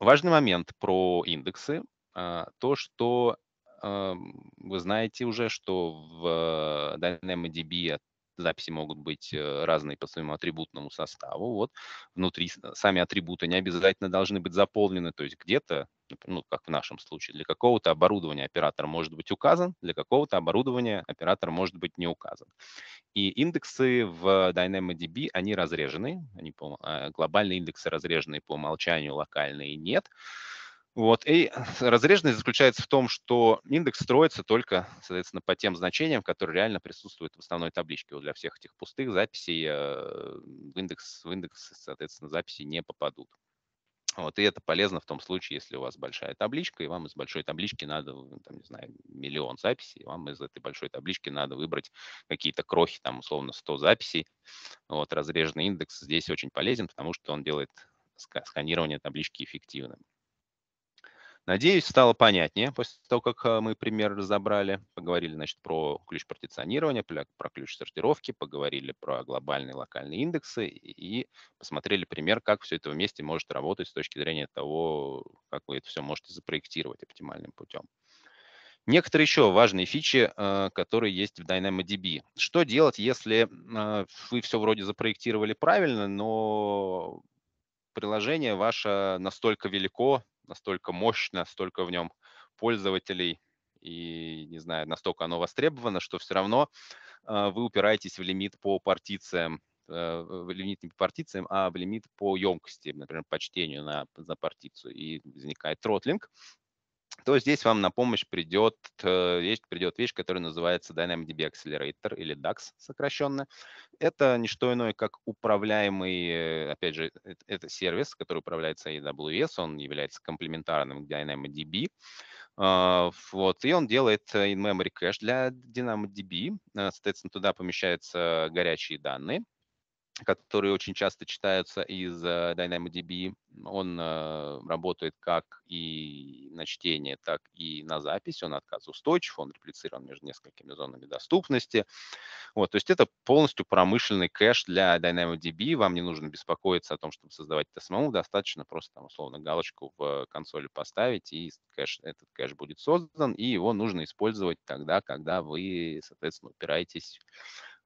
Важный момент про индексы, то, что а, вы знаете уже, что в DynamoDB э, записи могут быть э, разные по своему атрибутному составу. Вот внутри сами атрибуты не обязательно должны быть заполнены, то есть где-то, ну, как в нашем случае, для какого-то оборудования оператор может быть указан, для какого-то оборудования оператор может быть не указан. И индексы в DynamoDB, они разрежены, они по, а, глобальные индексы разрежены по умолчанию, локальные нет. нет вот. И разреженность заключается в том, что индекс строится только, соответственно, по тем значениям, которые реально присутствуют в основной табличке. Вот для всех этих пустых записей э, в индекс, в индекс соответственно, записи не попадут. Вот, и это полезно в том случае, если у вас большая табличка, и вам из большой таблички надо, там, не знаю, миллион записей, и вам из этой большой таблички надо выбрать какие-то крохи, там, условно, 100 записей. Вот, разреженный индекс здесь очень полезен, потому что он делает сканирование таблички эффективным. Надеюсь, стало понятнее после того, как э, мы пример разобрали. Поговорили, значит, про ключ партиционирования, про ключ сортировки, поговорили про глобальные локальные индексы и посмотрели пример, как все это вместе может работать с точки зрения того, как вы это все можете запроектировать оптимальным путем. Некоторые еще важные фичи, э, которые есть в DynamoDB. Что делать, если э, вы все вроде запроектировали правильно, но приложение ваше настолько велико, настолько мощно, столько в нем пользователей и, не знаю, настолько оно востребовано, что все равно а, вы упираетесь в лимит по партициям, э, в лимит не по партициям, а в лимит по емкости, например, по чтению на, на партицию, и возникает тротлинг то здесь вам на помощь придет, вещь, э, придет вещь, которая называется DynamoDB Accelerator или DAX сокращенно. Это не что иное, как управляемый, опять же, э, это сервис, который управляется AWS, он является комплементарным к DynamoDB. А, вот, и он делает in-memory кэш для DynamoDB, э, соответственно, туда помещаются горячие данные, которые очень часто читаются из э, DynamoDB. Он э, работает как и на чтение, так и на запись. Он отказоустойчив, он реплицирован между несколькими зонами доступности. Вот, то есть это полностью промышленный кэш для DynamoDB. Вам не нужно беспокоиться о том, чтобы создавать это самому. Достаточно просто, там, условно, галочку в консоли поставить, и кэш, этот кэш будет создан, и его нужно использовать тогда, когда вы, соответственно, упираетесь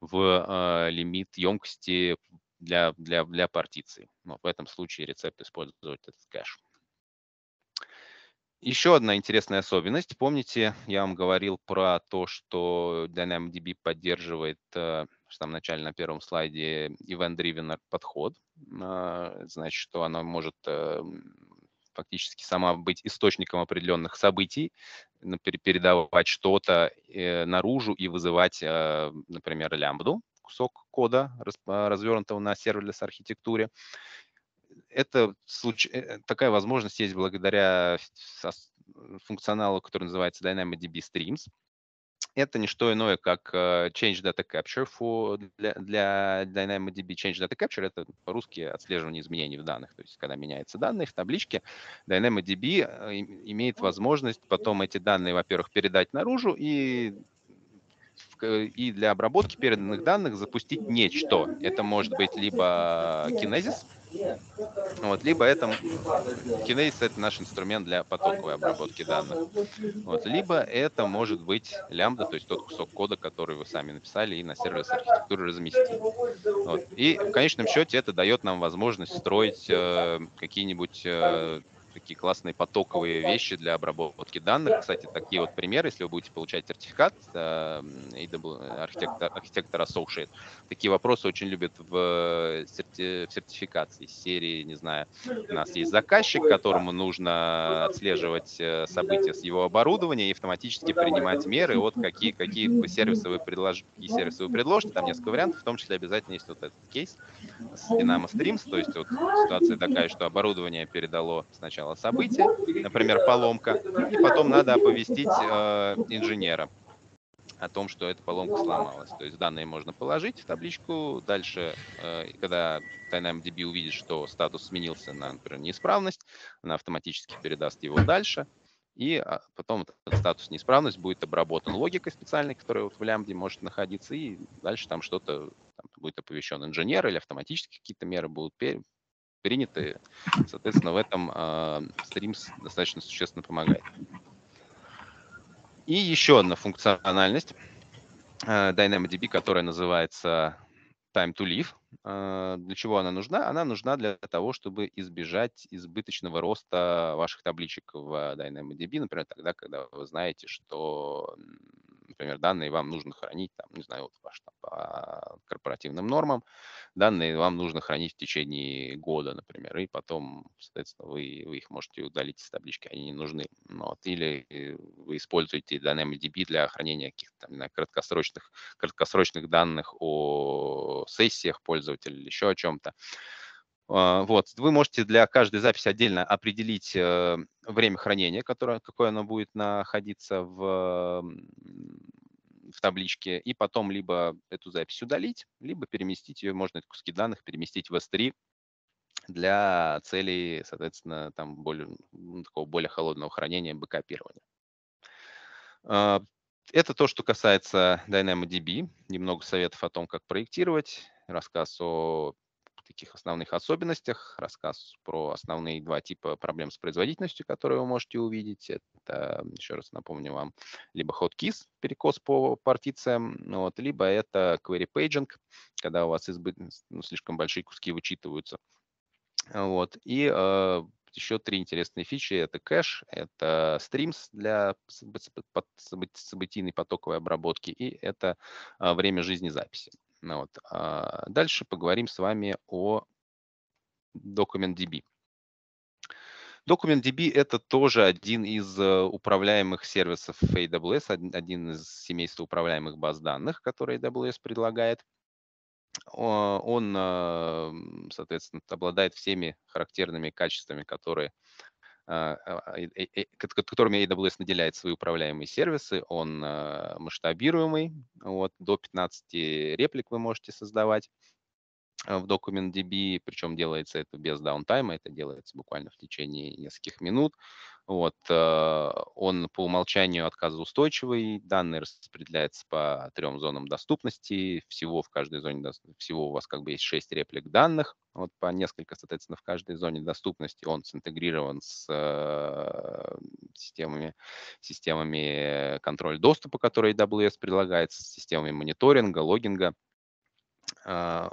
в а, лимит емкости для, для, для партиции. Но в этом случае рецепт использовать этот кэш. Еще одна интересная особенность. Помните, я вам говорил про то, что DynamoDB поддерживает, что э, там вначале на первом слайде, event-driven подход. А, значит, что она может эм, фактически сама быть источником определенных событий, передавать что-то э, наружу и вызывать, э, например, лямбду, кусок кода, а, развернутого на серверлес-архитектуре. Это случ... Э, такая возможность есть благодаря функционалу, который называется DynamoDB Streams это не что иное, как э, Change Data Capture for, для, для DynamoDB. Change Data Capture — это по-русски отслеживание изменений в данных. То есть когда меняются данные в табличке, DynamoDB э, имеет возможность потом эти данные, во-первых, передать наружу и э, и для обработки переданных данных запустить нечто. Это может быть либо Kinesis, вот, либо это Kinesis это наш инструмент для потоковой обработки данных. Вот, либо это может быть лямбда, то есть тот кусок кода, который вы сами написали и на сервис архитектуры разместили. Вот. И в конечном счете это дает нам возможность строить э, какие-нибудь э, такие классные потоковые вещи для обработки данных. Кстати, такие вот примеры, если вы будете получать сертификат э, AWS архитектор, архитектор Associate, такие вопросы очень любят в, э, серти, в сертификации серии, не знаю, у нас есть заказчик, которому нужно отслеживать э, события с его оборудования и автоматически принимать меры, вот какие, какие сервисы вы, предлож, какие сервисы вы предложите, там несколько вариантов, в том числе обязательно есть вот этот кейс с Dynamo Streams, то есть вот ситуация такая, что оборудование передало сначала сначала событие, например, поломка, и потом надо оповестить э, инженера о том, что эта поломка сломалась. То есть данные можно положить в табличку. Дальше, э, когда DynamoDB увидит, что статус сменился на, например, неисправность, она автоматически передаст его дальше. И а, потом этот статус неисправность будет обработан логикой специальной, которая вот в лямбде может находиться, и дальше там что-то будет оповещен инженер или автоматически какие-то меры будут приняты. Соответственно, в этом э, а, Streams достаточно существенно помогает. И еще одна функциональность а, DynamoDB, которая называется Time to Live. А, для чего она нужна? Она нужна для того, чтобы избежать избыточного роста ваших табличек в DynamoDB, например, тогда, когда вы знаете, что Например, данные вам нужно хранить, там, не знаю, вот ваш, там, по корпоративным нормам, данные вам нужно хранить в течение года, например, и потом, соответственно, вы, вы их можете удалить из таблички, они не нужны. Ну вот. Или э, вы используете DynamoDB для хранения каких-то там, краткосрочных, краткосрочных данных о сессиях пользователя или еще о чем-то. А, вот, вы можете для каждой записи отдельно определить э, время хранения, которое, какое оно будет находиться в, в табличке, и потом либо эту запись удалить, либо переместить ее, можно куски данных переместить в S3 для целей, соответственно, там более, ну, такого более холодного хранения, бэкапирования. А, это то, что касается DynamoDB. Немного советов о том, как проектировать, рассказ о таких основных особенностях, рассказ про основные два типа проблем с производительностью, которые вы можете увидеть. Это, еще раз напомню вам, либо hotkeys, перекос по партициям, вот, либо это query paging, когда у вас избы... ну, слишком большие куски вычитываются. Вот. И э, еще три интересные фичи. Это кэш, это стримс для событийной потоковой обработки и это э, время жизни записи. Ну, вот. а дальше поговорим с вами о DocumentDB. DocumentDB — это тоже один из э, управляемых сервисов AWS, один из семейства управляемых баз данных, которые AWS предлагает. Он, э, соответственно, обладает всеми характерными качествами, которые а, а, которыми AWS наделяет свои управляемые сервисы. Он а, масштабируемый, вот, до 15 реплик вы можете создавать. Э, в Document DB, причем делается это без даунтайма, это делается буквально в течение нескольких минут. Вот. Э, он по умолчанию отказоустойчивый, данные распределяются по трем зонам доступности, всего в каждой зоне, всего у вас как бы есть шесть реплик данных, вот по несколько, соответственно, в каждой зоне доступности он синтегрирован с э, системами, системами контроль доступа, которые AWS предлагает, с системами мониторинга, логинга, а,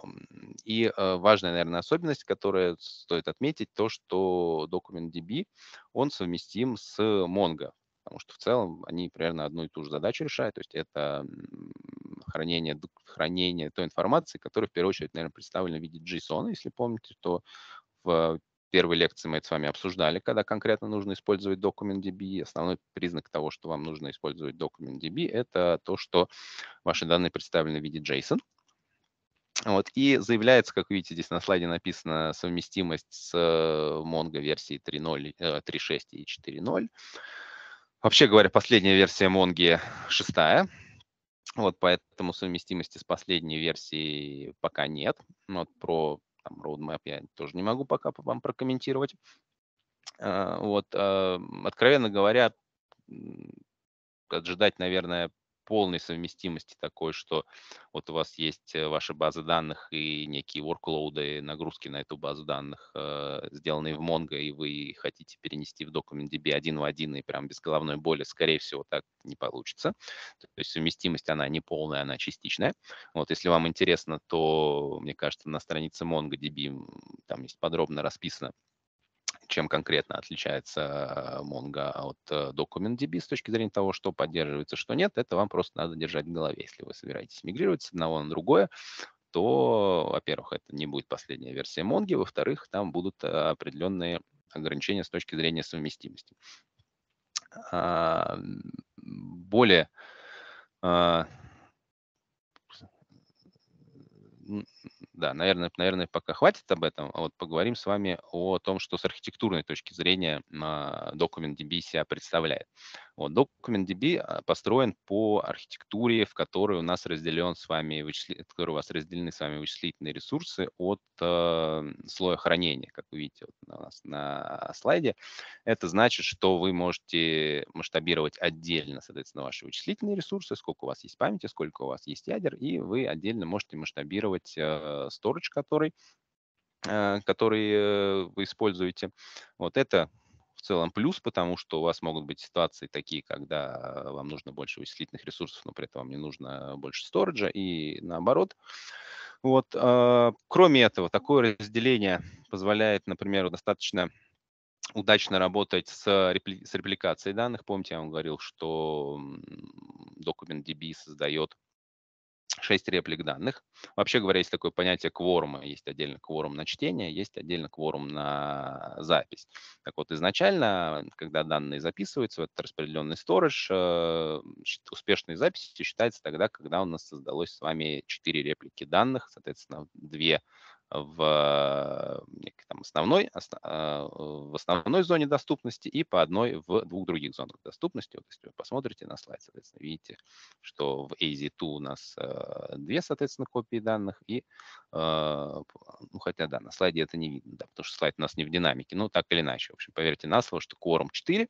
и э, важная, наверное, особенность, которая стоит отметить, то, что DocumentDB он совместим с Mongo, потому что в целом они примерно одну и ту же задачу решают, то есть это хранение, хранение той информации, которая в первую очередь, наверное, представлена в виде JSON, если помните, то в первой лекции мы это с вами обсуждали, когда конкретно нужно использовать DocumentDB. Основной признак того, что вам нужно использовать DocumentDB, это то, что ваши данные представлены в виде JSON, вот, и заявляется, как видите, здесь на слайде написано совместимость с э, Mongo версии 3.0, 3.6 и 4.0. Вообще говоря, последняя версия Mongo 6, вот поэтому совместимости с последней версией пока нет. Вот про там, roadmap я тоже не могу пока вам прокомментировать. А, вот, а, откровенно говоря, отжидать, наверное, полной совместимости такой, что вот у вас есть э, ваши базы данных и некие workload, нагрузки на эту базу данных, э, сделанные в Mongo, и вы хотите перенести в документ DB один в один и прям без головной боли, скорее всего, так не получится. То есть совместимость, она не полная, она частичная. Вот, если вам интересно, то, мне кажется, на странице MongoDB там есть подробно расписано, чем конкретно отличается Mongo от э, DocumentDB с точки зрения того, что поддерживается, что нет, это вам просто надо держать в голове. Если вы собираетесь мигрировать с одного на другое, то, во-первых, это не будет последняя версия Mongo, во-вторых, там будут э, определенные ограничения с точки зрения совместимости. А, более а, да, наверное, наверное, пока хватит об этом. А вот поговорим с вами о том, что с архитектурной точки зрения Document DB себя представляет. Вот, DocumentDB а, построен по архитектуре, в которой у нас разделен с вами вычисли... у вас разделены с вами вычислительные ресурсы от э, слоя хранения, как вы видите вот у нас на слайде. Это значит, что вы можете масштабировать отдельно, соответственно, ваши вычислительные ресурсы, сколько у вас есть памяти, сколько у вас есть ядер, и вы отдельно можете масштабировать а, э, storage, который который вы используете. Вот это в целом плюс, потому что у вас могут быть ситуации такие, когда э, вам нужно больше вычислительных ресурсов, но при этом вам не нужно больше сториджа и наоборот. Вот. А, кроме этого, такое разделение позволяет, например, достаточно удачно работать с, репли... с репликацией данных. Помните, я вам говорил, что DocumentDB создает 6 реплик данных. Вообще говоря, есть такое понятие кворума. Есть отдельно кворум на чтение, есть отдельно кворум на запись. Так вот, изначально, когда данные записываются в этот распределенный сторож, э, успешной записью считается тогда, когда у нас создалось с вами 4 реплики данных, соответственно, 2 в там основной, а, в основной зоне доступности и по одной в двух других зонах доступности. Вот если вы посмотрите на слайд, соответственно, видите, что в AZ2 у нас а, две, соответственно, копии данных, и, а, ну, хотя, да, на слайде это не видно, да, потому что слайд у нас не в динамике, Ну так или иначе, в общем, поверьте на слово, что quorum 4,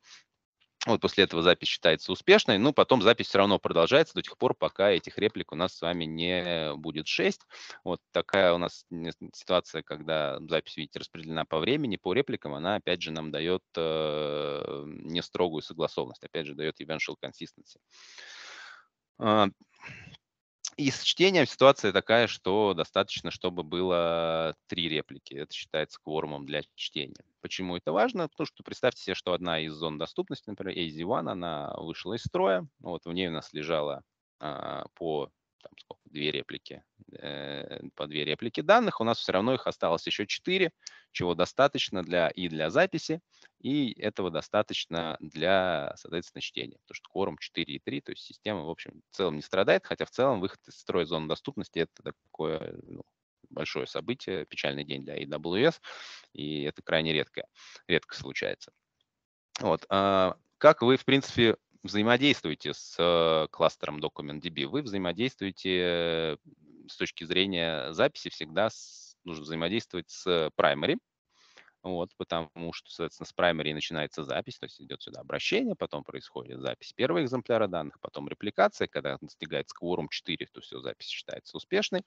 вот после этого запись считается успешной, но потом запись все равно продолжается до тех пор, пока этих реплик у нас с вами не будет 6. Вот такая у нас ситуация, когда запись, видите, распределена по времени, по репликам, она, опять же, нам дает э, не строгую согласованность, опять же, дает eventual consistency. А, и с чтением ситуация такая, что достаточно, чтобы было три реплики. Это считается кворумом для чтения. Почему это важно? Потому что представьте себе, что одна из зон доступности, например, AZ1, она вышла из строя. Вот в ней у нас лежала а, по там сколько, две реплики, э, по две реплики данных, у нас все равно их осталось еще четыре, чего достаточно для, и для записи, и этого достаточно для, соответственно, чтения, потому что корм 4 и 3, то есть система, в общем, в целом не страдает, хотя в целом выход из строя зоны доступности – это такое ну, большое событие, печальный день для AWS, и это крайне редко, редко случается. Вот. А, как вы, в принципе, взаимодействуете с э, кластером DocumentDB, вы взаимодействуете с точки зрения записи всегда с, нужно взаимодействовать с э, primary, вот, потому что, соответственно, с primary начинается запись, то есть идет сюда обращение, потом происходит запись первого экземпляра данных, потом репликация, когда достигается кворум 4, то все, запись считается успешной.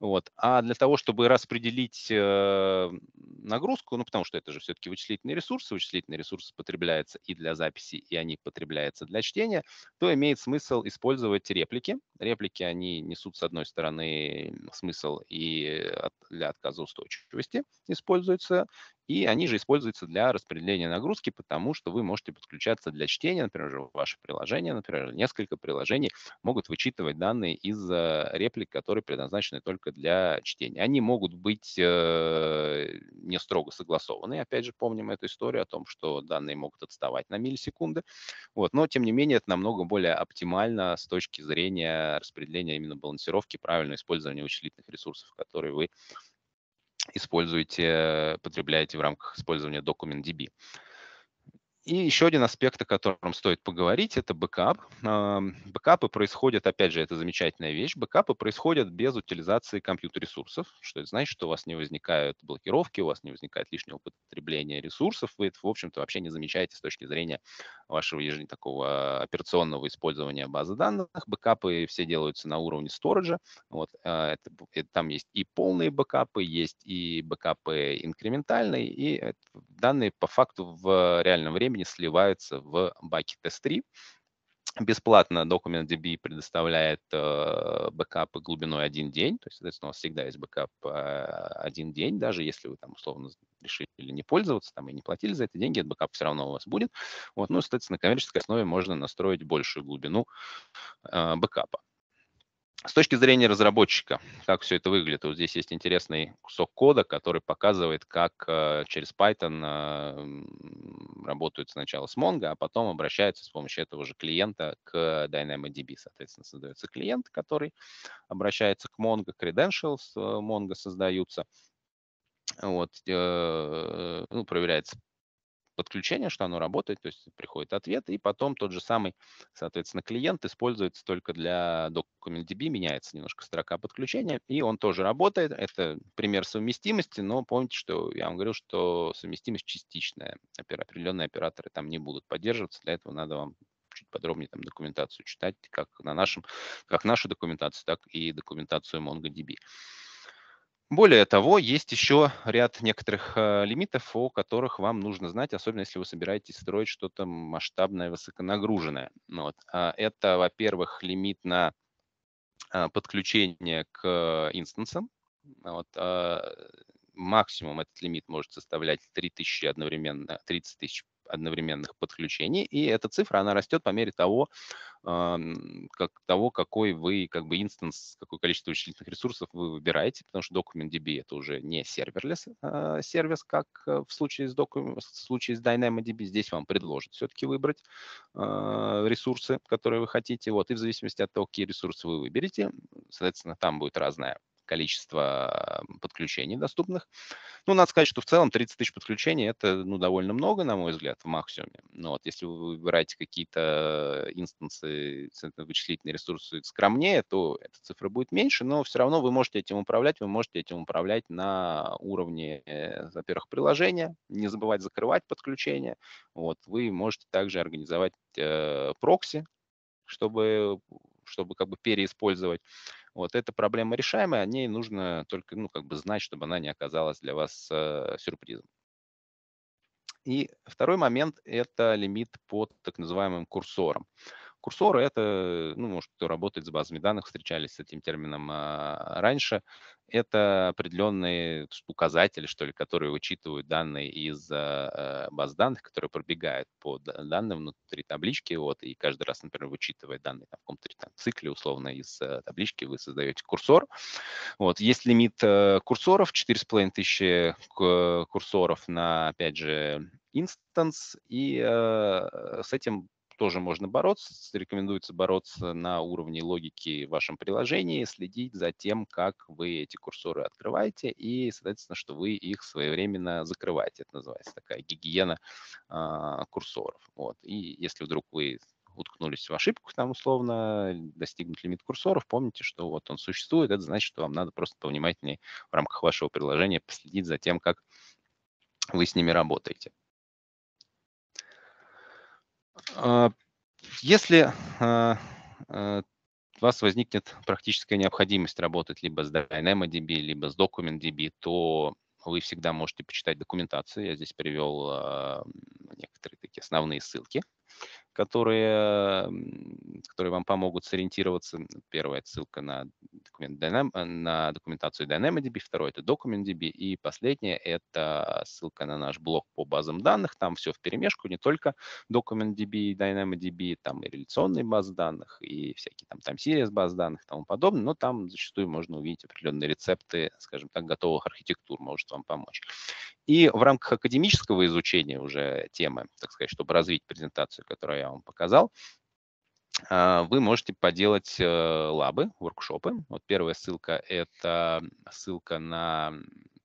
Вот. А для того, чтобы распределить э, нагрузку, ну, потому что это же все-таки вычислительные ресурсы, вычислительные ресурсы потребляются и для записи, и они потребляются для чтения, то имеет смысл использовать реплики. Реплики, они несут, с одной стороны, смысл и для отказоустойчивости используются, и они же используются для распределения нагрузки, потому что вы можете подключаться для чтения, например, ваше приложение, например, несколько приложений могут вычитывать данные из э, реплик, которые предназначены только для чтения. Они могут быть э, не строго согласованы, опять же, помним эту историю о том, что данные могут отставать на миллисекунды, вот. но, тем не менее, это намного более оптимально с точки зрения распределения именно балансировки, правильного использования вычислительных ресурсов, которые вы используете, потребляете в рамках использования DocumentDB. И еще один аспект, о котором стоит поговорить, это бэкап. А, бэкапы происходят, опять же, это замечательная вещь, бэкапы происходят без утилизации компьютер-ресурсов, что это значит, что у вас не возникают блокировки, у вас не возникает лишнего потребления ресурсов, вы это, в общем-то, вообще не замечаете с точки зрения вашего такого операционного использования базы данных. Бэкапы все делаются на уровне сториджа. Вот, а, это, это, там есть и полные бэкапы, есть и бэкапы инкрементальные, и э, данные по факту в э, реальном времени сливаются в бакет S3. Бесплатно Document предоставляет э, бэкапы глубиной один день, то есть, соответственно, у вас всегда есть бэкап э, один день, даже если вы там условно решили не пользоваться там, и не платили за это деньги, этот бэкап все равно у вас будет. Вот, ну, соответственно, на коммерческой основе можно настроить большую глубину э, бэкапа. С точки зрения разработчика, как все это выглядит, вот здесь есть интересный кусок кода, который показывает, как э, через Python э, работают сначала с Mongo, а потом обращаются с помощью этого же клиента к DynamoDB. Соответственно, создается клиент, который обращается к Mongo, credentials э, Mongo создаются, вот, ну, проверяется подключение, что оно работает, то есть приходит ответ, и потом тот же самый, соответственно, клиент используется только для DocumentDB, меняется немножко строка подключения, и он тоже работает. Это пример совместимости, но помните, что я вам говорил, что совместимость частичная. Определенные операторы там не будут поддерживаться, для этого надо вам чуть подробнее там документацию читать, как на нашем, как нашу документацию, так и документацию MongoDB. Более того, есть еще ряд некоторых э, лимитов, о которых вам нужно знать, особенно если вы собираетесь строить что-то масштабное, высоконагруженное. Ну вот. А, это, во-первых, лимит на а, подключение к инстансам. Ну вот. А, максимум этот лимит может составлять 3000 одновременно, 30 тысяч одновременных подключений, и эта цифра, она растет по мере того, как, того какой вы, как бы, инстанс, какое количество вычислительных ресурсов вы выбираете, потому что DocumentDB — это уже не серверлес а, сервис, как э, в случае, с Document, в случае с DynamoDB. Здесь вам предложат все-таки выбрать а, ресурсы, которые вы хотите, вот, и в зависимости от того, какие ресурсы вы выберете, соответственно, там будет разная количество подключений доступных. Ну, надо сказать, что в целом 30 тысяч подключений – это ну, довольно много, на мой взгляд, в максимуме. Но вот если вы выбираете какие-то э, инстансы, вычислительные ресурсы скромнее, то эта цифра будет меньше, но все равно вы можете этим управлять, вы можете этим управлять на уровне, э, во-первых, приложения, не забывать закрывать подключения Вот, вы можете также организовать э, прокси, чтобы чтобы как бы переиспользовать. Вот эта проблема решаемая, о ней нужно только ну, как бы знать, чтобы она не оказалась для вас э, сюрпризом. И второй момент – это лимит по так называемым курсорам. Курсоры — это, ну, может, кто работает с базами данных, встречались с этим термином а, раньше. Это определенные указатели, что ли, которые учитывают данные из а, баз данных, которые пробегают по данным внутри таблички. Вот, и каждый раз, например, вычитывая данные там, в каком-то цикле, условно, из а, таблички, вы создаете курсор. Вот, есть лимит э, курсоров, 4,5 тысячи курсоров на, опять же, инстанс, и э, с этим тоже можно бороться. Рекомендуется бороться на уровне логики в вашем приложении, следить за тем, как вы эти курсоры открываете и, соответственно, что вы их своевременно закрываете. Это называется такая гигиена а, курсоров. Вот. И если вдруг вы уткнулись в ошибку там условно, достигнут лимит курсоров, помните, что вот он существует, это значит, что вам надо просто повнимательнее в рамках вашего приложения последить за тем, как вы с ними работаете. А, если у а, а, вас возникнет практическая необходимость работать либо с DynamoDB, либо с DocumentDB, то вы всегда можете почитать документацию. Я здесь привел некоторые такие основные ссылки которые, которые вам помогут сориентироваться. Первая ссылка на, документ э, на документацию DynamoDB, второе – это DocumentDB, и последнее – это ссылка на наш блог по базам данных. Там все в перемешку, не только DocumentDB и DynamoDB, там и реляционные базы данных, и всякие там, там Series баз данных и тому подобное, но там зачастую можно увидеть определенные рецепты, скажем так, готовых архитектур, может вам помочь. И в рамках академического изучения уже темы, так сказать, чтобы развить презентацию, которую я вам показал, а, вы можете поделать э, лабы, воркшопы. Вот первая ссылка – это ссылка на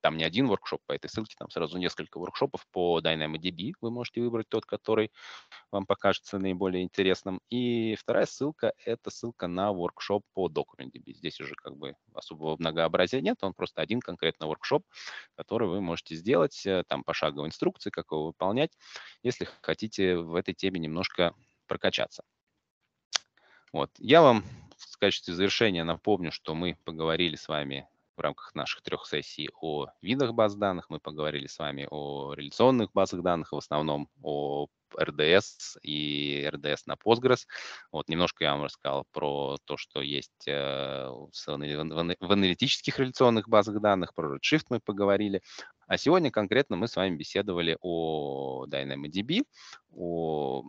там не один воркшоп по этой ссылке, там сразу несколько воркшопов по DynamoDB. Вы можете выбрать тот, который вам покажется наиболее интересным. И вторая ссылка – это ссылка на воркшоп по DocumentDB. Здесь уже как бы особого многообразия нет, он просто один конкретно воркшоп, который вы можете сделать, э, там пошаговые инструкции, как его выполнять, если хотите в этой теме немножко прокачаться. Вот. Я вам в качестве завершения напомню, что мы поговорили с вами в рамках наших трех сессий о видах баз данных. Мы поговорили с вами о реляционных базах данных, в основном о RDS и RDS на Postgres. Вот немножко я вам рассказал про то, что есть э, в аналитических реляционных базах данных, про Redshift мы поговорили, а сегодня конкретно мы с вами беседовали о DynamoDB, о,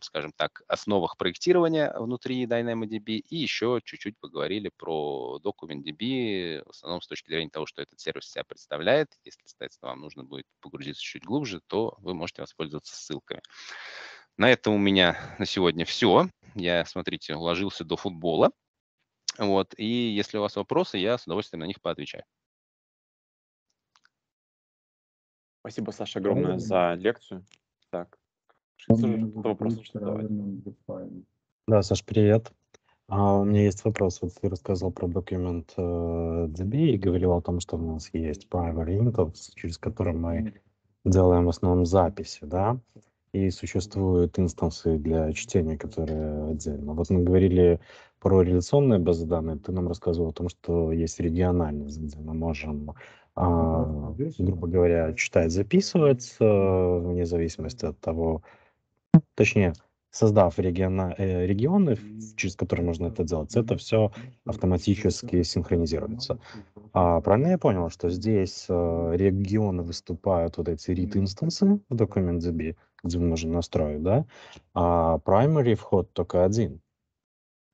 скажем так, основах проектирования внутри DynamoDB и еще чуть-чуть поговорили про DocumentDB, в основном с точки зрения того, что этот сервис себя представляет. Если, кстати, вам нужно будет погрузиться чуть глубже, то вы можете воспользоваться ссылками. На этом у меня на сегодня все. Я, смотрите, уложился до футбола. Вот. И если у вас вопросы, я с удовольствием на них поотвечаю. Спасибо, Саша, огромное за лекцию. Так, вопрос что Да, Саш, привет. А у меня есть вопрос. Вот ты рассказывал про документ э, DB и говорил о том, что у нас есть primary index, через который мы делаем в основном записи, да? И существуют инстансы для чтения, которые отдельно. Вот мы говорили про реляционные базы данных. Ты нам рассказывал о том, что есть региональные, где мы можем а, грубо говоря, читать, записывать, э, вне зависимости от того, точнее, создав региона, э, регионы, через которые можно это делать, это все автоматически синхронизируется. А правильно я понял, что здесь э, регионы выступают вот эти read-инстансы в DocumentDB, где мы можем настроить, да? А primary вход только один.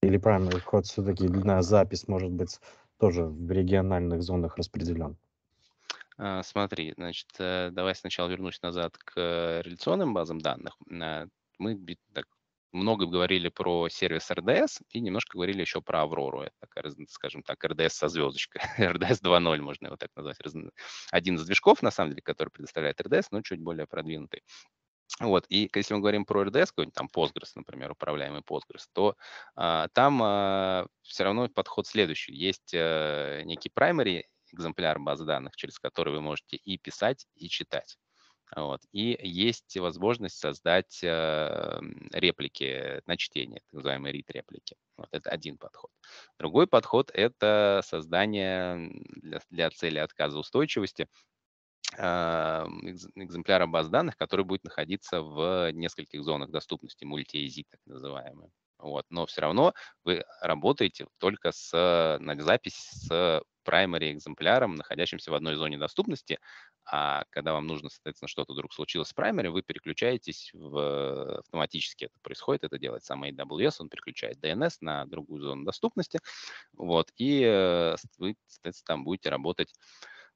Или primary вход все-таки длина запись может быть тоже в региональных зонах распределен. А, смотри, значит, э, давай сначала вернусь назад к э, реляционным базам данных. Э, мы так много говорили про сервис RDS и немножко говорили еще про Аврору. Это такая, скажем так, RDS со звездочкой. RDS 2.0 можно его так назвать. Один из движков, на самом деле, который предоставляет RDS, но чуть более продвинутый. Вот, и если мы говорим про RDS, какой-нибудь там Postgres, например, управляемый Postgres, то а, там а, все равно подход следующий. Есть э, некий primary экземпляр базы данных, через который вы можете и писать, и читать. Вот. И есть возможность создать э, реплики на чтение, так называемые read-реплики. Вот это один подход. Другой подход – это создание для, для цели отказа устойчивости э, экземпляра баз данных, который будет находиться в нескольких зонах доступности, мульти так называемые. Вот, но все равно вы работаете только с э, на запись с primary экземпляром, находящимся в одной зоне доступности, а когда вам нужно, соответственно, что-то вдруг случилось с primary, вы переключаетесь в, автоматически это происходит, это делает сам AWS, он переключает DNS на другую зону доступности, вот, и э, вы, соответственно, там будете работать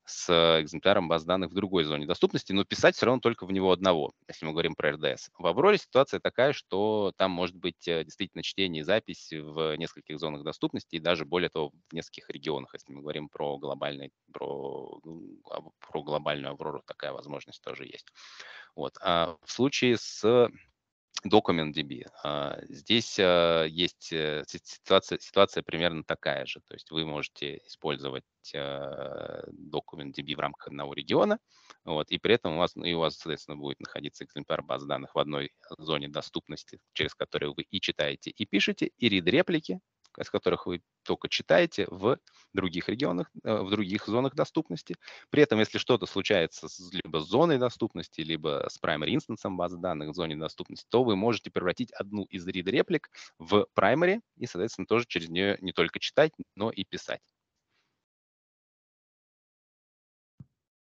с экземпляром баз данных в другой зоне доступности, но писать все равно только в него одного, если мы говорим про RDS. В Авроре ситуация такая, что там может быть э, действительно чтение и запись в нескольких зонах доступности, и даже более того, в нескольких регионах, если мы говорим про, глобальный, про, про глобальную Аврору, такая возможность тоже есть. Вот. А в случае с DocumentDB. А, здесь а, есть э, ситуация, ситуация примерно такая же. То есть вы можете использовать а, DocumentDB в рамках одного региона, вот, и при этом у вас, и у вас, соответственно, будет находиться экземпляр баз данных в одной зоне доступности, через которую вы и читаете, и пишете, и рид-реплики, из которых вы только читаете в других регионах, э, в других зонах доступности. При этом, если что-то случается либо с зоной доступности, либо с primary инстансом базы данных в зоне доступности, то вы можете превратить одну из read-реплик в primary и, соответственно, тоже через нее не только читать, но и писать.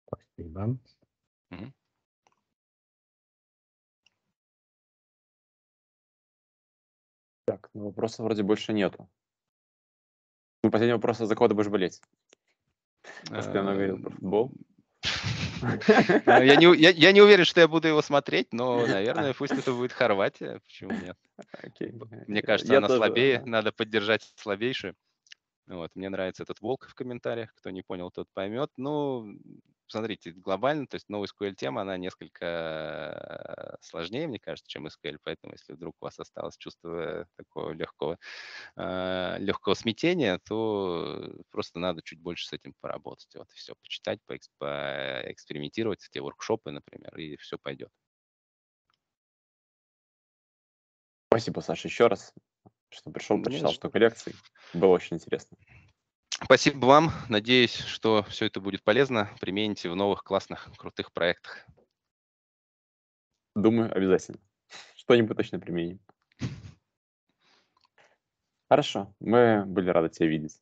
Спасибо. Угу. Так, ну вопросов вроде больше нету последний вопрос, за кого ты будешь болеть? Э, э, я не, я, не уверен, что я буду его смотреть, но, наверное, пусть это будет Хорватия. Почему нет? Мне кажется, она слабее. Надо поддержать слабейшую. Вот, мне нравится этот волк в комментариях. Кто не понял, тот поймет. Ну, Смотрите, глобально, то есть новая SQL-тема, она несколько э, сложнее, мне кажется, чем SQL, поэтому если вдруг у вас осталось чувство такого легкого, э, легкого смятения, то просто надо чуть больше с этим поработать. Вот и все, почитать, поэкспериментировать, те воркшопы, например, и все пойдет. Спасибо, Саша, еще раз, что пришел, ну, прочитал столько лекций. Было очень интересно. Спасибо вам. Надеюсь, что все это будет полезно. Примените в новых классных, крутых проектах. Думаю, обязательно. Что-нибудь точно применим. Хорошо. Мы были рады тебя видеть.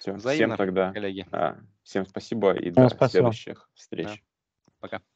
Все. Взаимно, всем тогда. Коллеги. А, всем спасибо и до спасибо. следующих встреч. Да. Пока.